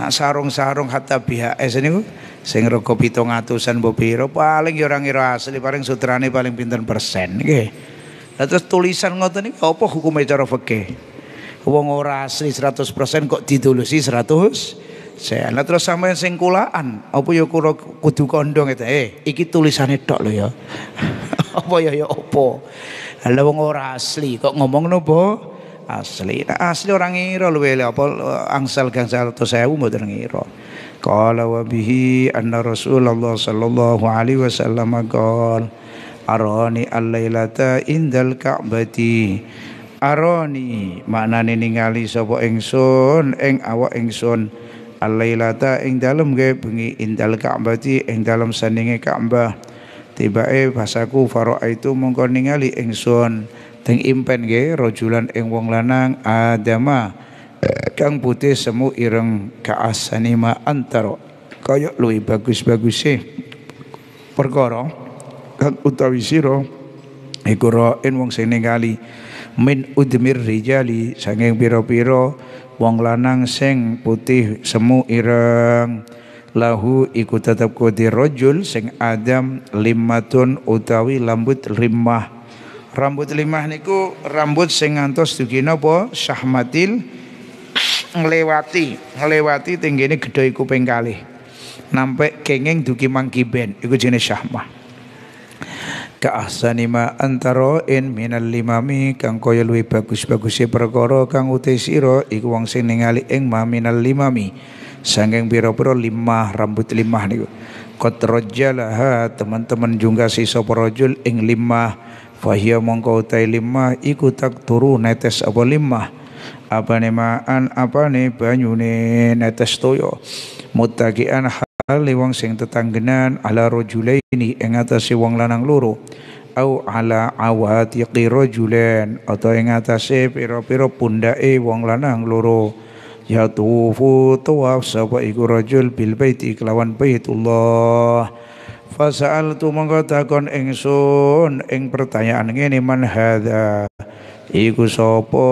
[SPEAKER 1] nak sarung-sarung hatta BHS niku Sing rego 700an mbok piro paling ya ora ngira asli paling sutrane paling pinten persen nggih. Lah terus tulisan ngoten iki apa hukume cara fikih? Wong ora asli 100% kok ditulisi 100 saya nah, terus sampean sing kulaan apa ya kura kudu kondong ngene eh iki tulisane tok lho ya [LAUGHS] apa ya ya apa lha wong ora asli kok ngomong nopo asli. Nah, asli orang ngira luwe apa eh, angsal gangsal atau sewu mboten ngira. Qala wa bihi anna Rasulullah sallallahu alaihi wasallam qala aroni al-lailata indal ka'bati aroni maknane ningali sapa ingsun ing awak ingsun al-lailata ing dalem ge bengi indal ka'bati ing dalem saninge Ka'bah tibae basaku faraitu mongko ningali ingsun teng impen ge rajulan ing wong lanang adama kang putih semu ireng kaasani ma antaro kaya luwi bagus-bagus sih perkara kang utawi siro iku raen wong sing ningali min udmir rijali sanging pira-pira wong lanang sing putih semu ireng lahu iku tetep kodi rojul sing adam limatun utawi lambut limah rambut limah niku rambut sing ngantos dugi napa syahmatil nglewati nglewati tenggene gedhe kuping kalih nampe kengeng duki mangkiben iku jenis syahmah ka ahsani ma antaroin minal limami kang kaya luwih bagus-baguse perkara kang ute sira iku wong sing ningali ing ma minal limami sanging pira-pira limah rambut limah niku qad rajalaha teman-teman jungga sisa rajul ing limah fahiya mongko utai limah iku tak turu netes apa limah apane ma'an apane banyune netes toyo muttaqian hal, wong sing tetanggenan ala rajulaini ing atase wong lanang loro au ala awatiqi rajulan atau ing atase pira-pira pundake wong lanang loro ya tufu tawaf sapa iku rajul bil baiti kelawan baitullah Fasa'al tu mengkotakon ingsun ing pertanyaan ngene man hadha iku sapa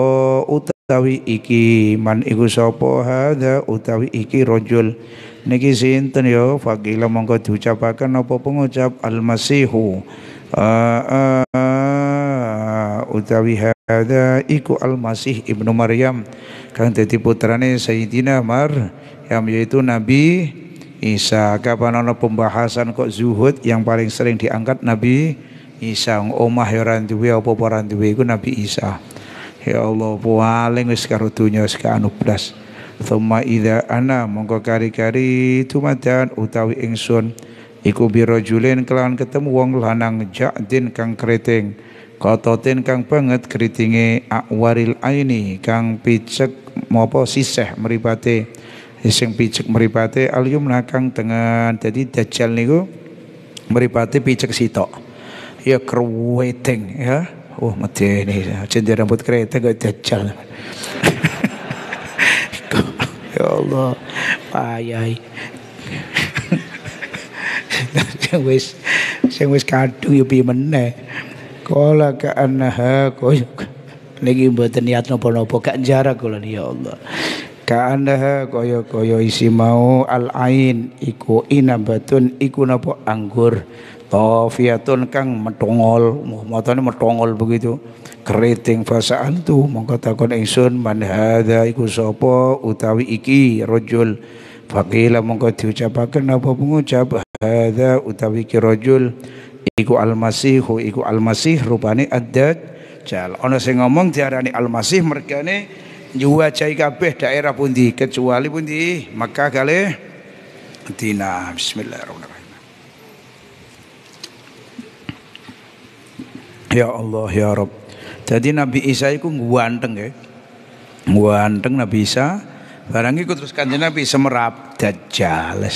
[SPEAKER 1] utawi iki man iku sapa hadza utawi iki rajul niki sinten ya faqila mongko diucapaken apa pengucap al-masihu uh, uh, utawi hadza iku al-masih ibnu maryam kang dadi putrane sayyidina maryam yaitu nabi Isa kapan ana pembahasan kok zuhud yang paling sering diangkat Nabi Isa ang omah ya ora duwe apa ora duwe iku Nabi Isa. Ya Allah paling wis karo donya wis anu blas. idza ana mongko kari-kari tumadan utawi ingsun iku julen kelawan ketemu wong lanang ja'din kang kreteng kototin kang banget keritinge akwaril aini kang picek mopo siseh meripate sing picek meripate alyumna kang tengen jadi dajal niku meripate picek sitok ya kreteng ya. Oh mati ini cendir rambut kreteng gak dajjal. [LAUGHS] ya Allah, payai. sing wis sing wis kadung yo ya piye Kala ke annaha koyo niki mboten niat nopo napa gak jarak kula ya Allah. Kaandaha koyo koyo isi mau al-ain iku inabatun iku napa anggur tafiyatun kang metongol matane metongol begitu keriting fasa antu mongko takon ingsun man hadza iku utawi iki rojul fakila mongko diucapaken apa mengucap hadza utawi iki rojul iku almasihu iku almasih rupani adat jal Ono sing ngomong diarani almasih mereka mergane nyuwajai kabeh daerah pundi kecuali pundi Mekah kali Madinah bismillahirrahmanirrahim Ya Allah ya Rob. Jadi Nabi Isa itu ganteng ya. Ganteng Nabi Isa. Barang itu terus kanjeng Nabi semerap yang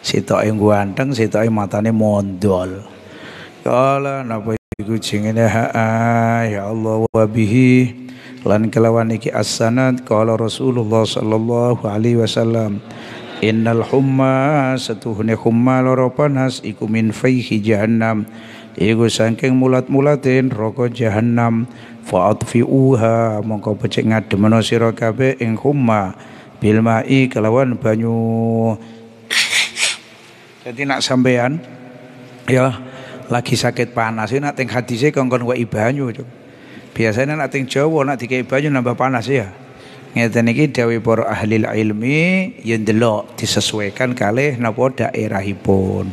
[SPEAKER 1] Sitoke ganteng, yang matane mondol. Kala ya napa iku jengene ha ya Allah wa bihi lan kelawan iki as kala Rasulullah sallallahu alaihi wasallam innal humma satuhne humma loro panas iku min faihi jahannam iku saking mulat-mulatin roko jahannam fa'atfi'uha mongko becik ngademeno sira kabeh ing huma, bil ma'i kelawan banyu jadi nak sampean ya lagi sakit panas nak teng hadise kongkon wae banyu biasanya nak teng Jawa nak dikai banyu nambah panas ya ngeten iki dawuh para ahli ilmi yen delok disesuaikan kalih napa daerahipun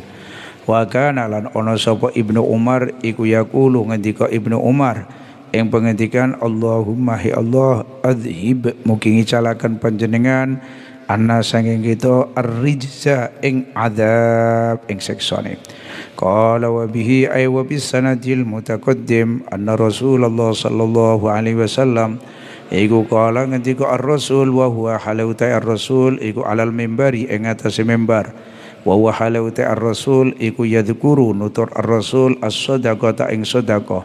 [SPEAKER 1] wa kana lan ana sapa Ibnu Umar iku yaqulu ngendika Ibnu Umar yang pengendikan Allahumma hi Allah adhib mugi ngicalaken panjenengan anna sanging kita arrijza ing adab ing seksone qala wa bihi ay wa bis sanadil mutaqaddim anna rasulullah sallallahu alaihi wasallam Iku kala ngendika ar-rasul wa huwa halauta ar-rasul iku alal mimbari ing atas mimbar wa wa halawti ar-rasul iku yadhkuru nutur ar-rasul as-sadaqata ing sedekah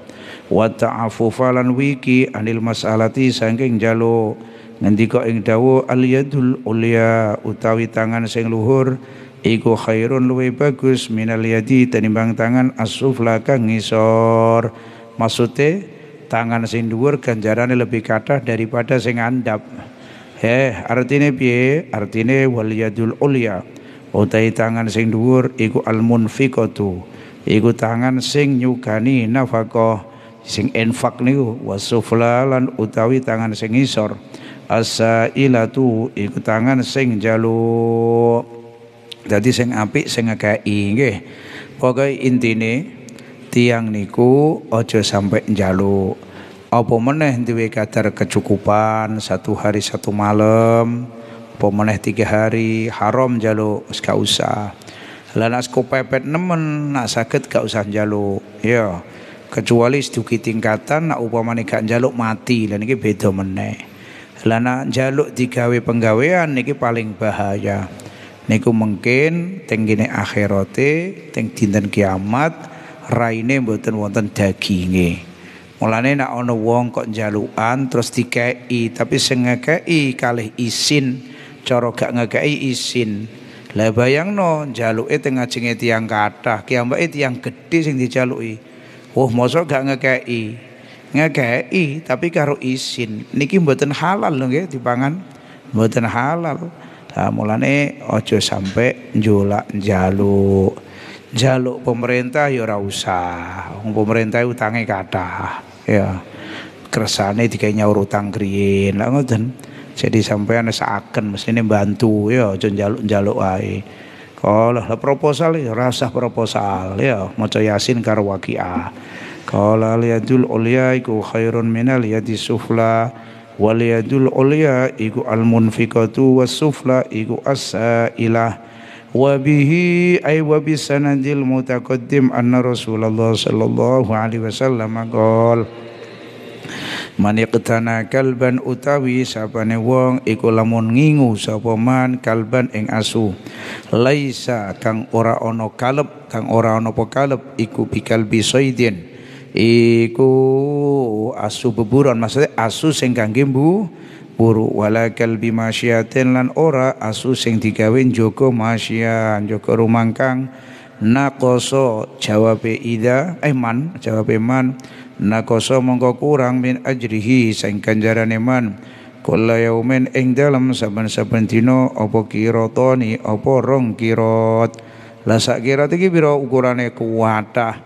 [SPEAKER 1] wa ta'affufa wiki anil mas'alati saking jalo ngendika ing dawuh al yadul ulya utawi tangan sing luhur iku khairun luwe bagus minal yadi tenimbang tangan as-sufla kang ngisor maksude tangan sing dhuwur ganjarane lebih kathah daripada sing andap heh artine piye artine wal yadul ulya utahe tangan sing dhuwur iku al munfiqatu iku tangan sing nyugani nafkah sing infak niku wasufla utawi tangan sing isor asailatu iku tangan sing jaluk dadi sing apik sing ngekeki nggih pokoke intine tiang niku aja sampai njaluk apa meneh duwe kadar kecukupan satu hari satu malam pemeneh tiga hari haram jaluk gak usah lah nak pepet nemen nak sakit gak usah jaluk ya kecuali seduki tingkatan nak upamane gak jaluk mati lah niki beda meneh lah jaluk digawe penggawean niki paling bahaya niku mungkin tenggine akhirate teng dinten kiamat raine mboten wonten daginge mulane nak ana wong kok jalukan terus dikei tapi sing ngekei kalih isin cara gak ngekei isin lah bayangno jaluke teng yang kata, kathah itu yang gede sing dijalui. wah mosok gak ngekei ngekei tapi karo isin niki mboten halal lho di pangan, mboten halal Nah, mulane ojo sampai jula jaluk jaluk pemerintah ya ora usah. Wong pemerintah e utange kata, ya. Kersane dikenya urutang kriyen. Lah ngoten. Jadi sampean seakan ini bantu ya aja jaluk jaluk ai Kala lah proposal ya rasah proposal ya mau Yasin karwakia. Kalau Kala liyadul iku khairun minal yadi sufla waliadul yadul ulya iku almunfikatu was sufla iku asa ilah, wabihi ay وبسند المتقدم أن رسول الله صلى الله عليه وسلم man kalban utawi sapane wong iku lamun ngingu sapa man kalban ing asu laisa kang ora ana kalep kang ora ana apa iku bikalbi saidin iku asu beburon maksudnya asu sing kangge mbu buru wala kalbi masyiatin lan ora asu sing digawe joko masyian joko rumangkang nakoso jawabe ida eh man jawabe man nakoso mongko kurang min ajrihi saing ganjarane man kula eng ing saban saben-saben dina apa kiratani apa rong kirat lah sak iki biro ukurane kuwatah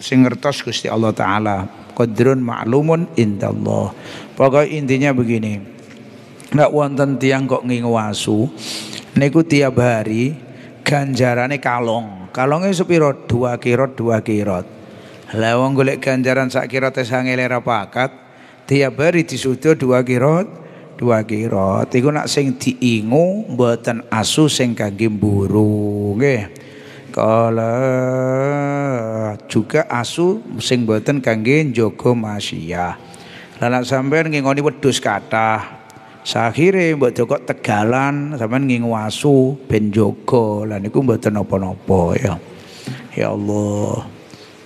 [SPEAKER 1] sing ngertos Gusti Allah taala qadrun ma'lumun indallah pokok intinya begini nek wonten tiang kok ngingwasu niku tiap hari ganjarane kalong kalonge sepira dua kirot dua kirot lawang golek ganjaran sak kirot sange lera pakat. Tiap hari disudo dua kirot, dua kirot. Iku nak sing diingu buatan asu sing kagim burung. nggih. Kala juga asu sing buatan kagim joko masyiah. Lah nak sampean ngingoni wedus kata, Sakhire mbok jogok tegalan sampean ngingu asu ben jaga. Lah buatan mboten napa-napa ya. Ya Allah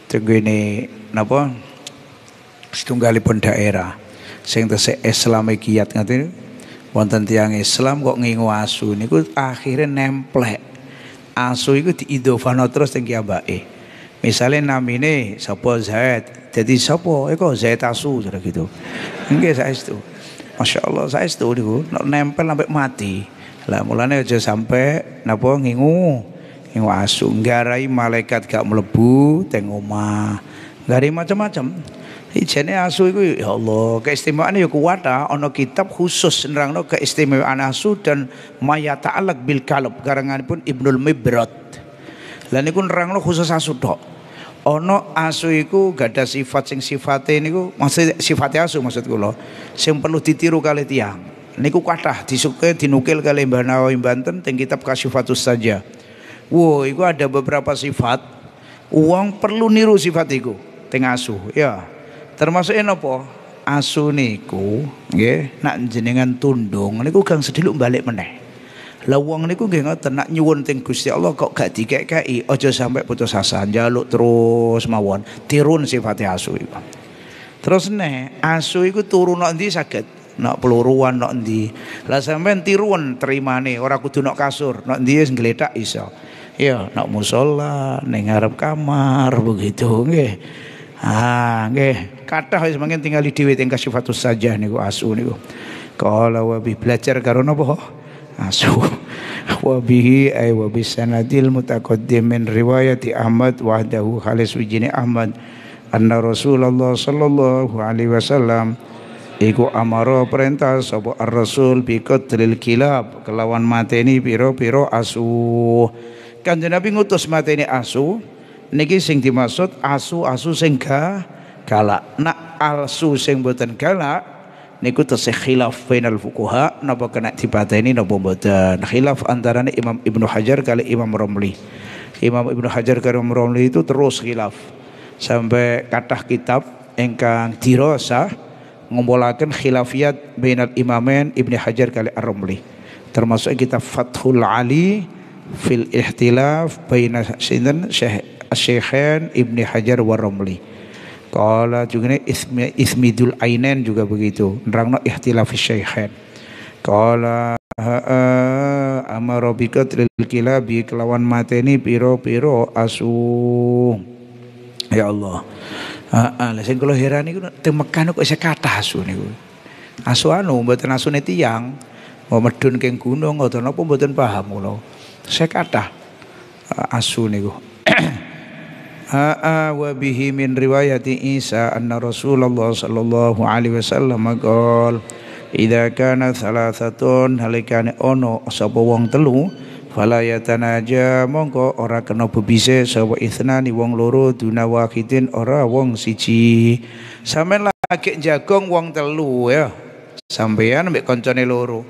[SPEAKER 1] tenggene napa setunggalipun daerah sing tesih Islam kiat ngaten wonten tiang Islam kok ngingu asu niku akhirnya nemplek asu itu diidofano terus teng kiabake misalnya namine sapa Zaid jadi sapa iku Zaid asu cara gitu nggih saestu Masya Allah itu, niku nempel sampai mati lah mulanya aja sampai napa ngingu asu nggak nggarai malaikat gak melebu teng omah nggarai macam-macam Ijene asu iku ya Allah, keistimewaan ya kuat ta, ah. ono kitab khusus nerangno keistimewaan asu dan maya taalak bil kalb pun Ibnul Mibrad. Lah nerang nerangno khusus asu dok ono asu iku ada sifat sing sifate ku maksud sifatnya asu maksud kula sing perlu ditiru kali tiang. Niku kathah disuke dinukil kali Mbah Nawawi Banten teng kitab kasifatus saja. Wow, itu ada beberapa sifat. Uang perlu niru sifat itu. Teng asu, ya. Termasuk apa? Asu niku, Ya, nak jenengan tundung niku gang sedilu balik meneh. Lah wong niku nggih ngoten nak nyuwun teng Gusti Allah kok gak dikek kai, ojo sampai putus asa, jaluk terus mawon. Tirun sifatnya asu itu. Terus neh, asu itu turun, nok sakit, nak peluruan nok ndi. Lah sampean tiruan terimane, ora kudu nok kasur, nok ndi wis ngletak iso ya nak musola nengarap kamar begitu nggih ah nggih Kata wis mungkin tinggal di Dewi teng sifatus saja niku asu niku Kalau wabi belajar karo napa asu [LAUGHS] wabihi ay wabi sanadil mutaqaddim min riwayati Ahmad wahdahu khalis wijini Ahmad anna Rasulullah sallallahu alaihi wasallam iku amara perintah sapa ar-rasul bi qatlil kilab kelawan mateni piro piro asu Kanjeng Nabi ngutus ini asu niki sing dimaksud asu-asu sing ga galak. Nak alsu sing boten galak niku tesih khilaf bainal fuqaha napa kena dipateni napa boten. Khilaf antarane Imam Ibnu Hajar kali Imam Romli. Imam Ibnu Hajar kali Imam Romli itu terus khilaf sampai kathah kitab ingkang dirosah ngumpulaken khilafiyat bainal imamen Ibnu Hajar kali Ar-Romli termasuk kitab Fathul Ali fil ihtilaf baina sinten Syekhain Ibni Hajar wa Ramli. Qala juga ini ismi, ismidul ainen juga begitu. Nerangno ihtilaf Syekhain. Qala amara bi qatlil kilabi kelawan mateni piro-piro asu. Ya Allah. Heeh, lha sing kula heran niku teng Mekah kok isih kathah asu niku. Asu anu mboten asune tiyang. Mau medun keng gunung atau napa mboten paham kula saya kata eh, asu niku [CLEARS THROAT] Ha'a wa bihi min riwayati Isa anna Rasulullah sallallahu alaihi wasallam qol Idza kana thalathatun halikane ono sapa wong telu fala aja mongko ora kena bebise sapa ithnani wong loro duna wahidin ora wong siji sampeyan lagi jagong wong telu ya sampeyan mbek koncone loro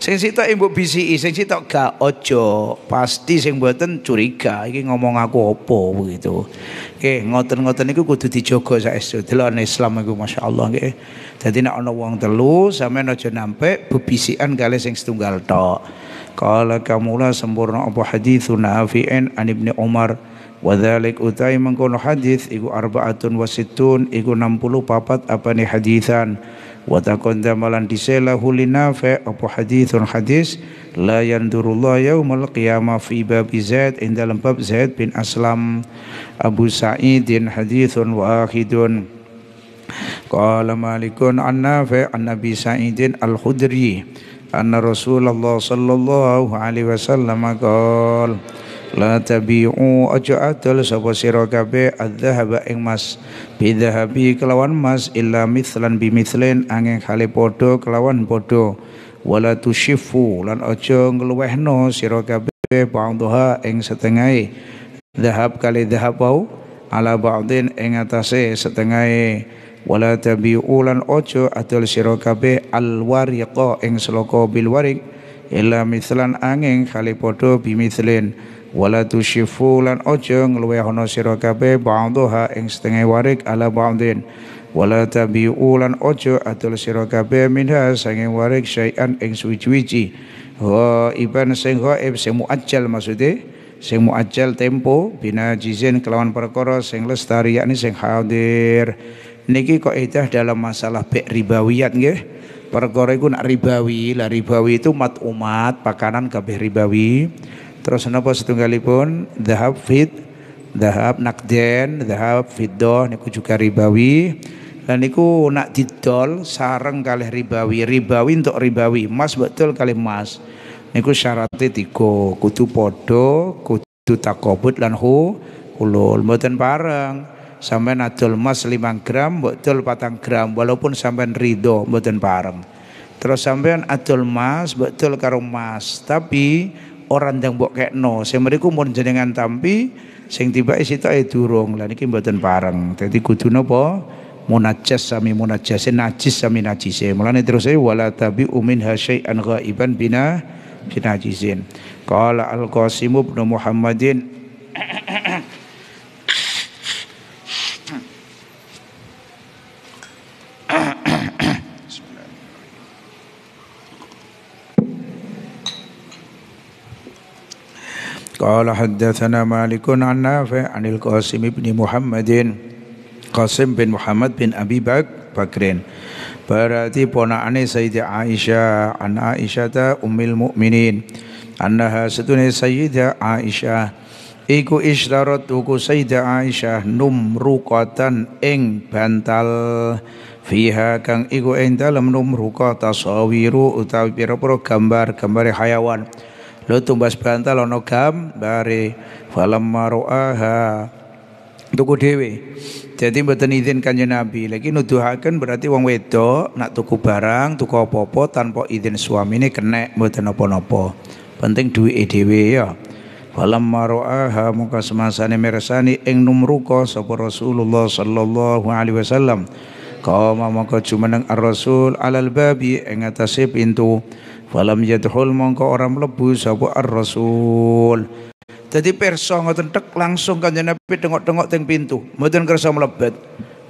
[SPEAKER 1] Sing sitok ibu BCI, sing sitok gak ojo. Pasti sing mboten curiga iki ngomong aku opo begitu. Oke, ngoten-ngoten iku kudu dijogo saestu. Delone Islam iku masyaallah nggih. Dadi nek ana wong telu sampean aja nampik bebisikan kali sing setunggal tok. kala kamula sempurna apa hadithuna fi'in an Ibnu Umar wa dzalik utai mengkono hadis iku arbaatun wasitun iku puluh papat apa nih hadisan wa takun damalan disailahu linafi apa hadithun hadis la yandurullah yaumul qiyamah fi babi Zaid in dalam bab Zaid bin Aslam Abu Sa'idin hadithun wahidun Qala malikun an nafi an nabi Sa'idin al-Khudri anna Rasulullah sallallahu alaihi wasallam qala la tabi'u aja adol sapa sira kabeh adzahaba ing mas bidhahabi kelawan mas illa mithlan bimithlen angin hale padha kelawan padha wala tusyifu lan aja ngluwehno sira kabe ba'dha ing setengahe dhahab kali dhahab wau ala ba'din ing atase setengah wala tabi'u lan aja adol sira kabeh alwariqa ing sloka bilwarik illa mithlan angin khali padha bimithlen wala tusyifu lan ojo ngluwehana sira kabeh ba'dha ing setengah warik ala ba'din wala tabi'u lan ojo atul sira kabeh minha sanging warik syai'an ing suwi-wiji ha iban sing ghaib sing muajjal maksude sing muajjal tempo bina jizin kelawan perkara sing lestari yakni sing hadir niki kok edah dalam masalah bek ribawiyat nggih perkara iku nak ribawi lah ribawi itu mat umat pakanan kabeh ribawi Terus napa setunggalipun dahab fit dahab nakden dahab fiddah niku juga ribawi dan niku nak didol sarang kali ribawi ribawi untuk ribawi emas betul kali emas niku syaratnya tiga kutu podo kutu takobut lan hu ulul mboten pareng sampai nadol emas 5 gram betul patang gram walaupun sampai rido mboten pareng terus sampai adol emas betul karo emas tapi orang yang mbok kekno sing mriku mun jenengan tampi sing tibake sitoke eh durung lah parang. mboten kutu dadi kudu napa munajas sami munajas najis sami najise mulane terus saya wala tabi umin anga iban bina jizin. Kala al qasim ibn muhammadin قال حدثنا مالك عن نافع عن القاسم بن محمد قاسم بن محمد بن أبي بكر Bakrin Berarti ponakane Sayyidah Aisyah An Aisyata Ummil Mukminin Annaha setune Sayyidah Aisyah Iku isyarat tuku Sayyidah Aisyah Numrukatan ing bantal Fiha kang iku ing dalem numruka sawiru utawi pira-pira gambar-gambar hayawan Lo tumbas bantal ono gambare falam ra'aha. Tuku dewi Jadi mboten izin kanjeng Nabi. Lagi nuduhaken berarti wong wedok nak tuku barang, tuku apa-apa tanpa izin ini kena mboten napa-napa. Penting duit dhewe ya. falam ra'aha muka semasane mirsani ing numruka sapa Rasulullah sallallahu alaihi wasallam. kau cuma neng ar-rasul alal babi engatasi pintu. Falam yadhul mongko orang mlebu sapa ar-rasul. Jadi perso ngoten tek langsung Kanjeng Nabi tengok-tengok teng pintu. Mboten kersa mlebet.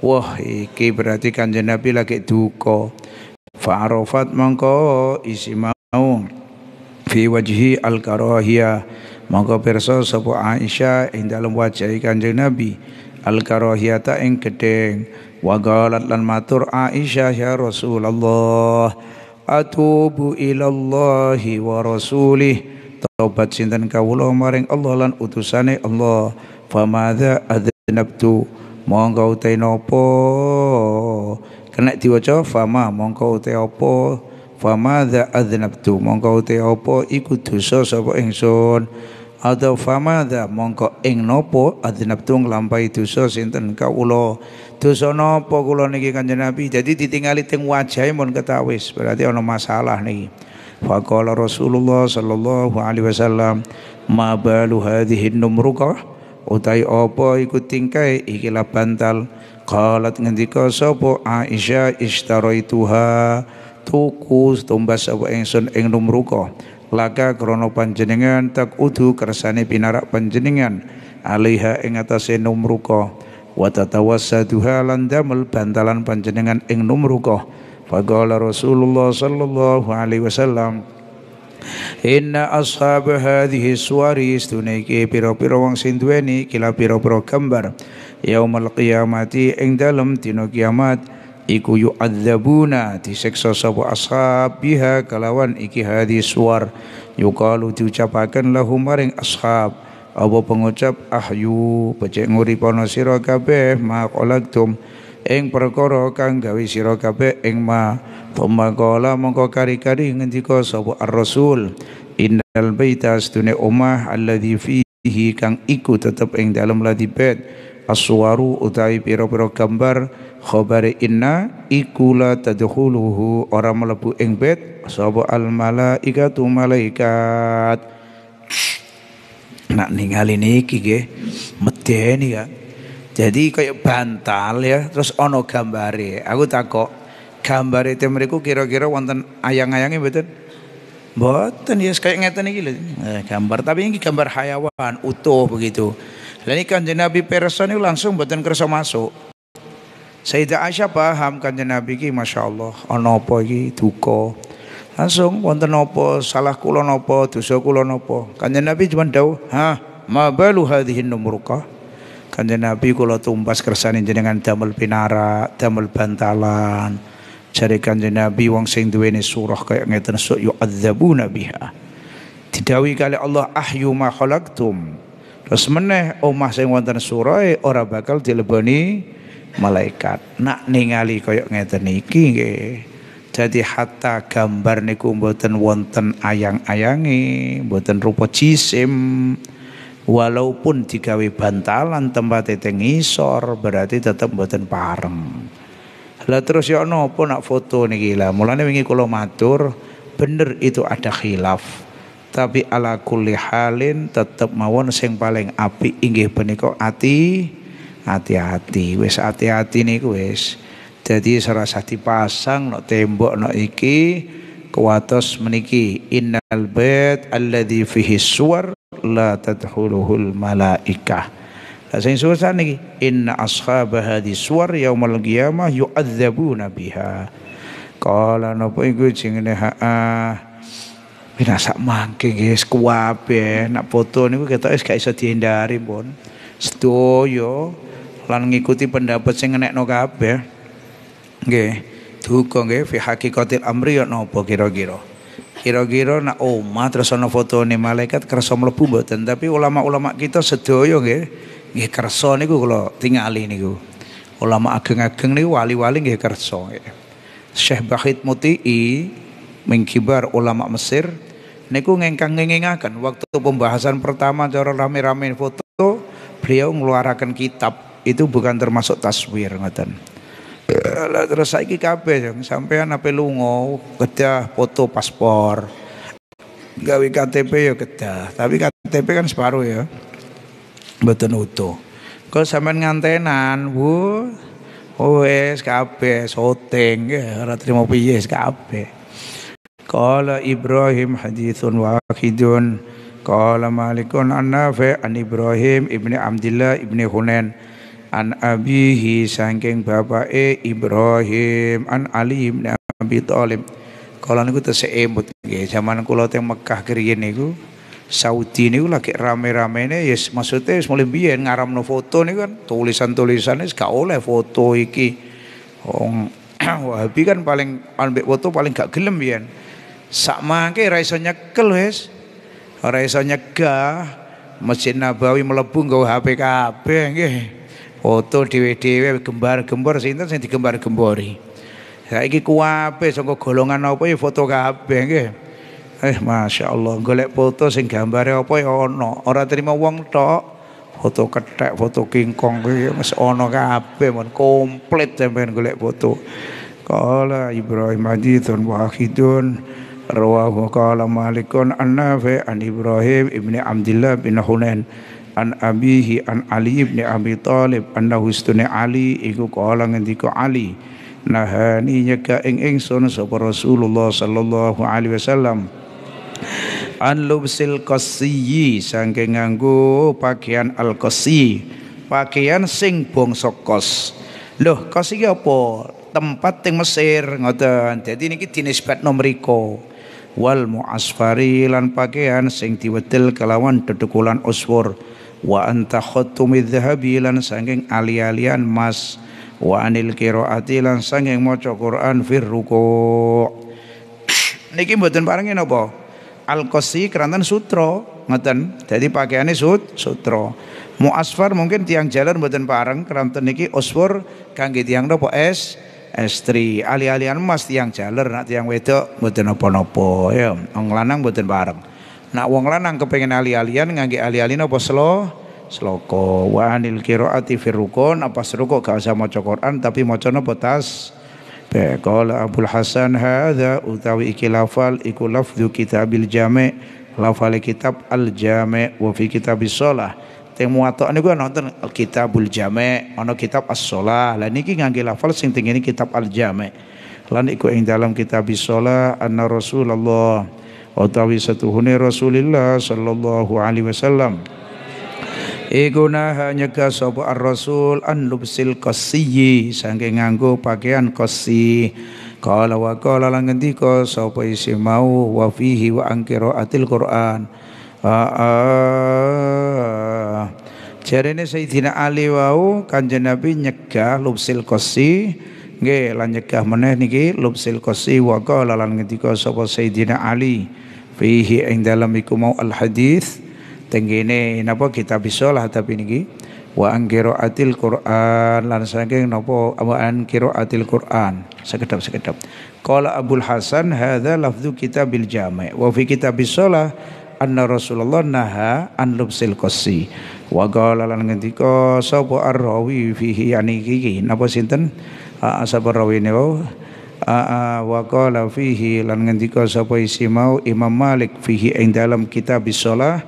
[SPEAKER 1] Wah, iki berarti Kanjeng Nabi lagi duka. Fa'arafat mongko isi mau fi wajhi al-karahiyah. Mongko perso sapa Aisyah ing dalam wajah Kanjeng Nabi al-karahiyah ta ing gedeng. Wa lan matur Aisyah ya Rasulullah atubu ilallahi wa rasulih taubat sinten kawula maring Allah lan utusane Allah famadza adznabtu mongko utai napa kena diwaca fama mongko utai apa famadza adznabtu mongko utai apa iku dosa sapa ingsun atau famadha mongko ing nopo adinabtu nglampahi dosa sinten kawula dosa napa kula niki Kanjeng Nabi jadi ditingali teng wajahe mun ketawis berarti ana masalah niki faqala Rasulullah sallallahu alaihi wasallam ma balu hadhihi numruqah utai apa iku tingkai ikilah bantal qalat ngendika sapa Aisyah ishtaraituha tuku tumbas apa ingsun ing numruqah laka krana panjenengan tak udu kersane pinarak panjenengan alaiha ing atase numruqah wa tatawassaduha lan damel bantalan panjenengan ing numruqah faqala Rasulullah sallallahu alaihi wasallam Inna ashab hadhihi suwari istune iki pira-pira wong kila pira-pira gambar yaumul qiyamati ing dalem dina kiamat iku yu'adzabuna disiksa sabu ashab biha kalawan iki hadhi suwar yuqalu diucapaken lahum maring ashab apa pengucap ahyu becik nguripono sira kabeh maqalaktum ing perkara kang gawe sira kabeh ing ma tumakala mongko kari-kari ngendika sapa ar-rasul innal baita astune omah alladzi fihi kang iku tetep ing dalem ladi bait aswaru utawi pira-pira gambar khabare inna ikula tadkhuluhu ora mlebu ing bait sapa al malaikatu malaikat nak ningali niki nggih medeni ya jadi kayak bantal ya terus ono gambare aku takok gambar itu mereka kira-kira wonten ayang ayangnya betul, Boten ya yes, kayak ngeten iki lho eh, gambar tapi ini gambar hayawan utuh begitu lah ini kanjeng Nabi persa niku langsung boten kersa masuk Sayyidah Aisyah paham kanjeng Nabi iki masyaallah ono apa iki duka Langsung wonten napa salah kula napa dosa kula napa. Kanjeng Nabi cuma dawuh, "Ha, ma balu hadhihi numruqah?" Kanjeng Nabi kula tumpas kersane jenengan damel pinara, damel bantalan. Jari kanjeng Nabi wong sing duweni surah kaya ngeten sok adzabu nabiha Didawi kali Allah ahyu ma khalaqtum. Terus meneh omah sing wonten surae ora bakal dileboni malaikat. Nak ningali kaya ngeten iki nggih. Jadi hatta gambar niku mboten wonten ayang-ayangi, mboten rupa jisim. Walaupun digawe bantalan tempat e teng isor berarti tetap mboten pareng. Lah terus ya napa nak foto niki lah. Mulane wingi kula matur bener itu ada khilaf. Tapi ala kulli halin tetap mawon sing paling api inggih punika ati hati-hati wis hati-hati niku wis. Jadi serasa dipasang no tembok no iki kuatos meniki innal bait alladzi fihi suwar la tadkhuluhul malaikah. Lah sing susah niki inna ashab hadhi suwar yaumul qiyamah yu'adzabuna biha. Kala napa iku jenenge ha ah. Binasak mangke guys kuwabe ya, nak foto niku ketok wis gak iso dihindari pun. Sedoyo lan ngikuti pendapat sing ngenekno kabeh. Nggih. Duka nggih fi hakikatil amri ya napa kira-kira. Kira-kira nak omah terus ana fotone malaikat kersa mlebu mboten, tapi ulama-ulama kita sedaya nggih nggih kersa niku kula tingali niku. Ulama ageng-ageng niku wali-wali nggih kersa. Syekh Bahid Muti'i mengkibar ulama Mesir niku ngengkang ngengingaken waktu pembahasan pertama cara rame-rame foto beliau ngeluarakan kitab itu bukan termasuk taswir ngoten. Yalah, terus saiki kabeh jeng sampean ape lunga kedah foto paspor. Gawe KTP ya kedah, tapi KTP kan separuh ya. Mboten utuh. Kalau sampean ngantenan, bu, oh, wes kabeh syuting ya ora trimo piye kabeh. Qala Ibrahim hadithun wahidun Qala Malikun an Nafi' an Ibrahim ibni Abdullah ibni Hunain an abihi saking e Ibrahim an Ali bin Abi Thalib Kalau niku teseebut nggih zaman kula teng Mekah keriyen niku Saudi niku lagi rame rame ya yes, maksudnya wis yes, mulai ngaram ngaramno foto niku kan tulisan-tulisane gak oleh foto iki wong [CLEARS THROAT] Wahabi kan paling ambek foto paling gak gelem biyen sak mangke ra iso nyekel wis ora iso nyegah Masjid Nabawi melebu nggawa HP kabeh nggih foto dhewe-dhewe gembar-gembor sinten sing digembar-gembori. Saiki kuwabe saka golongan apa ya foto kabeh nggih. Eh Masya Allah golek foto sing gambare apa ya ono orang terima uang tok. Foto ketek foto kingkong Mas ono ana kabeh men komplit sampean golek foto. Qala Ibrahim hadithun wahidun rawahu qala Malikun an an Ibrahim ibni Abdullah bin Hunain an abihi an Ali ibn Abi Thalib annahu istune Ali iku kala ngendika Ali nahani nyega ing ingsun sapa Rasulullah sallallahu alaihi wasallam an lubsil qasiyyi saking nganggo pakaian al qasi pakaian sing bangsa kos lho kos iki apa tempat teng Mesir ngoten dadi niki dinisbatno mriko wal muasfari lan pakaian sing diwedel kelawan dedukulan uswur wa anta khattumi dhahabi lan sanging ali-alian mas wa anil qiraati lan sanging maca Quran fir ruku niki mboten parengi napa al-qasi sutro sutra ngeten jadi pakaiannya sut sutra muasfar mungkin tiang jalan mboten pareng keranten niki usfur kangge tiang napa es estri ali-alian mas tiang jalan nak tiang wedok mboten napa-napa ya wong lanang mboten pareng Nak wong lanang kepengen ali-alian ngangge ali-ali napa selo? Sloko. Wa anil qiraati fir rukun apa seruko gak usah maca Quran tapi maca napa tas? Qala Abdul Hasan hadza utawi iki lafal iku lafdzu kitabil jami' lafal kitab al jami' wa fi kitabis shalah. Teng muwatta niku nonton kitabul jami' ana kitab as-shalah. Lah niki ngangge lafal sing ini kitab al jami'. Lan iku ing dalam kitabis bisola anna Rasulullah utawi setuhune Rasulillah sallallahu alaihi wasallam Iku naha nyegah sapa ar-rasul an lubsil qasiyyi saking nganggo pakaian qasih Kala wa kala lan ngendika sapa isi mau wa fihi wa angqiraatil Qur'an. Aa. Jarene Sayyidina Ali wau Kanjeng Nabi nyegah lubsil qasi nggih lan nyegah meneh niki lubsil qasi wa kala lan ngendika sapa Sayyidina Ali fihi ing dalam iku mau al hadis tenggene napa kita bisa lah tapi niki wa an atil Qur'an lan saking napa wa an atil Qur'an sekedap sekedap qala Abdul Hasan hadza lafdzu kitabil jami' wa fi kita shalah anna Rasulullah naha an lubsil kosi. wa qala lan ngendika sapa arrawi fihi yani iki napa sinten sapa arrawi niku Aa wa qala fihi lan ngendika sapa isi mau Imam Malik fihi ing dalam kitab shalah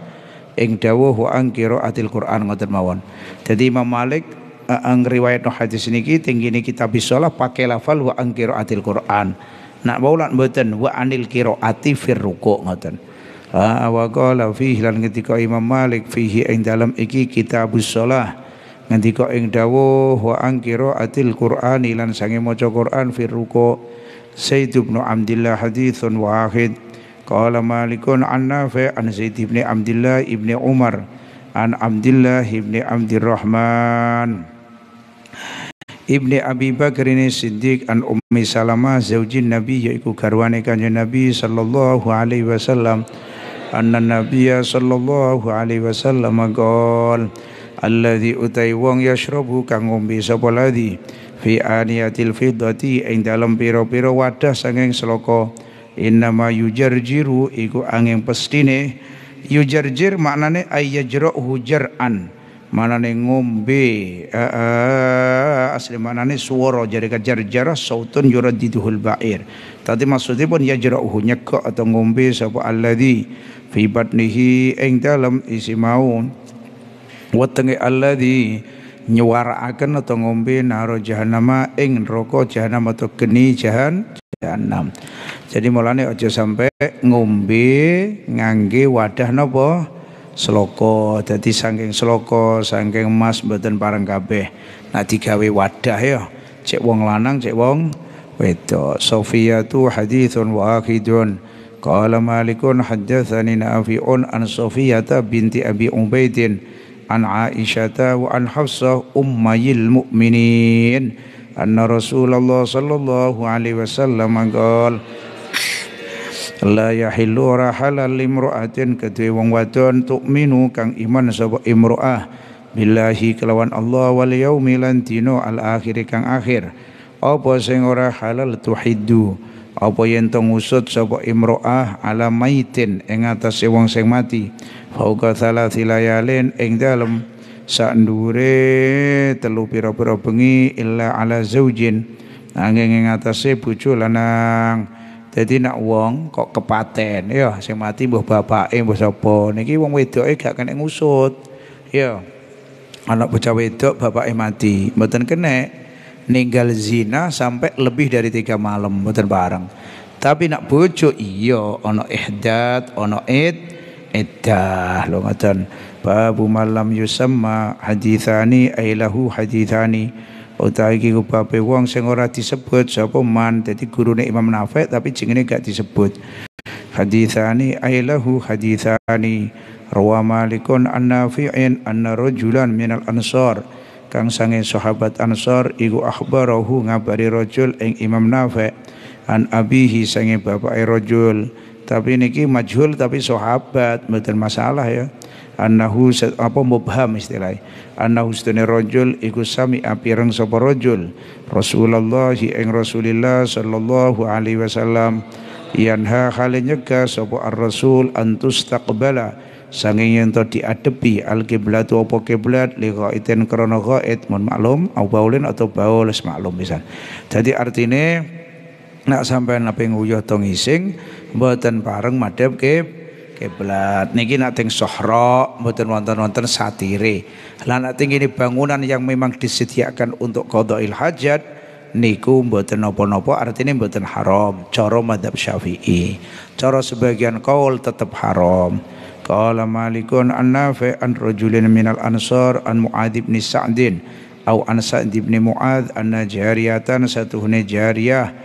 [SPEAKER 1] ing dawuh wa angkiro atil Quran ngoten mawon. Jadi Imam Malik ang riwayat no hadis niki tinggi ini kita shalah pakai lafal wa angkiro atil Quran. Nak baulan mboten wa anil qiraati fir ruku ngoten. Aa wa qala fihi lan ngendika Imam Malik fihi ing dalam iki kitab shalah kok ing dawuh wa angkira atil Quran lan sange maca qur'an fi ruku Said bin Abdullah hadithun wahid qala malikun an nafi an Said bin Abdullah ibni Umar an Abdullah ibni Abdurrahman Ibni Abi Bakr ini Siddiq an Ummi Salamah zaujin Nabi yaiku garwane kanjeng Nabi sallallahu alaihi wasallam anna Nabiya sallallahu alaihi wasallam qala alladzi utai wong yashrabu kang ngombe sapa ladzi fi aniyatil fiddati ing dalem pira-pira wadah sanging sloka innama yujarjiru iku angin pestine yujarjir maknane ayajrahu jar'an manane ngombe uh, uh, asli manane suara jari kejar jarah sautun yuraddiduhul ba'ir tadi maksudnya pun ya jarahu atau ngombe sapa alladzi fi batnihi ing dalam isi maun wetenge alladzi nyuwaraaken atau ngombe naro jahanama ing neraka jahanam atau geni jahan jahanam. Jadi mulane aja sampai ngombe ngangge wadah napa seloko dadi saking seloko saking emas mboten pareng kabeh. Nah digawe wadah ya cek wong lanang cek wong wedok. Sofiyatu hadithun wa akhidun. Qala Malikun haddatsani Nafi'un an ta binti Abi Ubaidin an Aisyah wa an Hafsah ummayil mu'minin anna Rasulullah sallallahu alaihi wasallam qala la yahillu rahalal limra'atin kedue wong wadon kang iman sapa imra'ah billahi kelawan Allah wal yaumil dino akhir apa sing ora halal tuhiddu apa yen to ngusut sapa imroah ala maitin ing atase wong sing mati fauka salasi layalin ing dalem sak ndure telu pira-pira bengi illa ala zaujin nanging ing atase bojo lanang dadi nak wong kok kepaten ya sing mati mbuh bapake mbuh sapa niki wong wedoke gak kena ngusut ya anak bocah wedok bapake mati mboten kena ninggal zina sampai lebih dari tiga malam mboten bareng tapi nak bojo iya ana ihdat ana id iddah lho ngoten babu malam yusamma hadithani ailahu hadithani utawi iki babe wong sing ora disebut sapa man dadi gurune Imam Nafi' tapi jenenge gak disebut hadithani ailahu hadithani rawa malikun an nafi'in anna rajulan minal ansar kang sange sahabat Ansor iku akhbarahu ngabari rajul ing Imam Nafi an abihi sange bapake rajul tapi niki majhul tapi sahabat mboten masalah ya annahu apa mubham istilahnya annahu sedene rajul iku sami apireng sapa rajul Rasulullah ing Rasulillah sallallahu alaihi wasallam yanha khali nyegah sapa ar-rasul antus taqbala sanging yen to diadepi al kiblat apa kiblat li ghaitin krana ghaid mun maklum au baulin atau baul maklum Jadi arti artine nak sampai nape nguyuh to ngising mboten pareng madhep ke kiblat. Niki nak teng sohro, mboten wonten-wonten satire. Lah nak teng ini bangunan yang memang disediakan untuk qadail hajat niku mboten napa-napa artinya mboten haram cara madhab Syafi'i. Cara sebagian kaul tetap haram. Qala Malikun an Nafi' an rajulin minal Ansar an Mu'adz bin Sa'din au an Sa'd bin Mu'adz anna jariyatan satuhne jariyah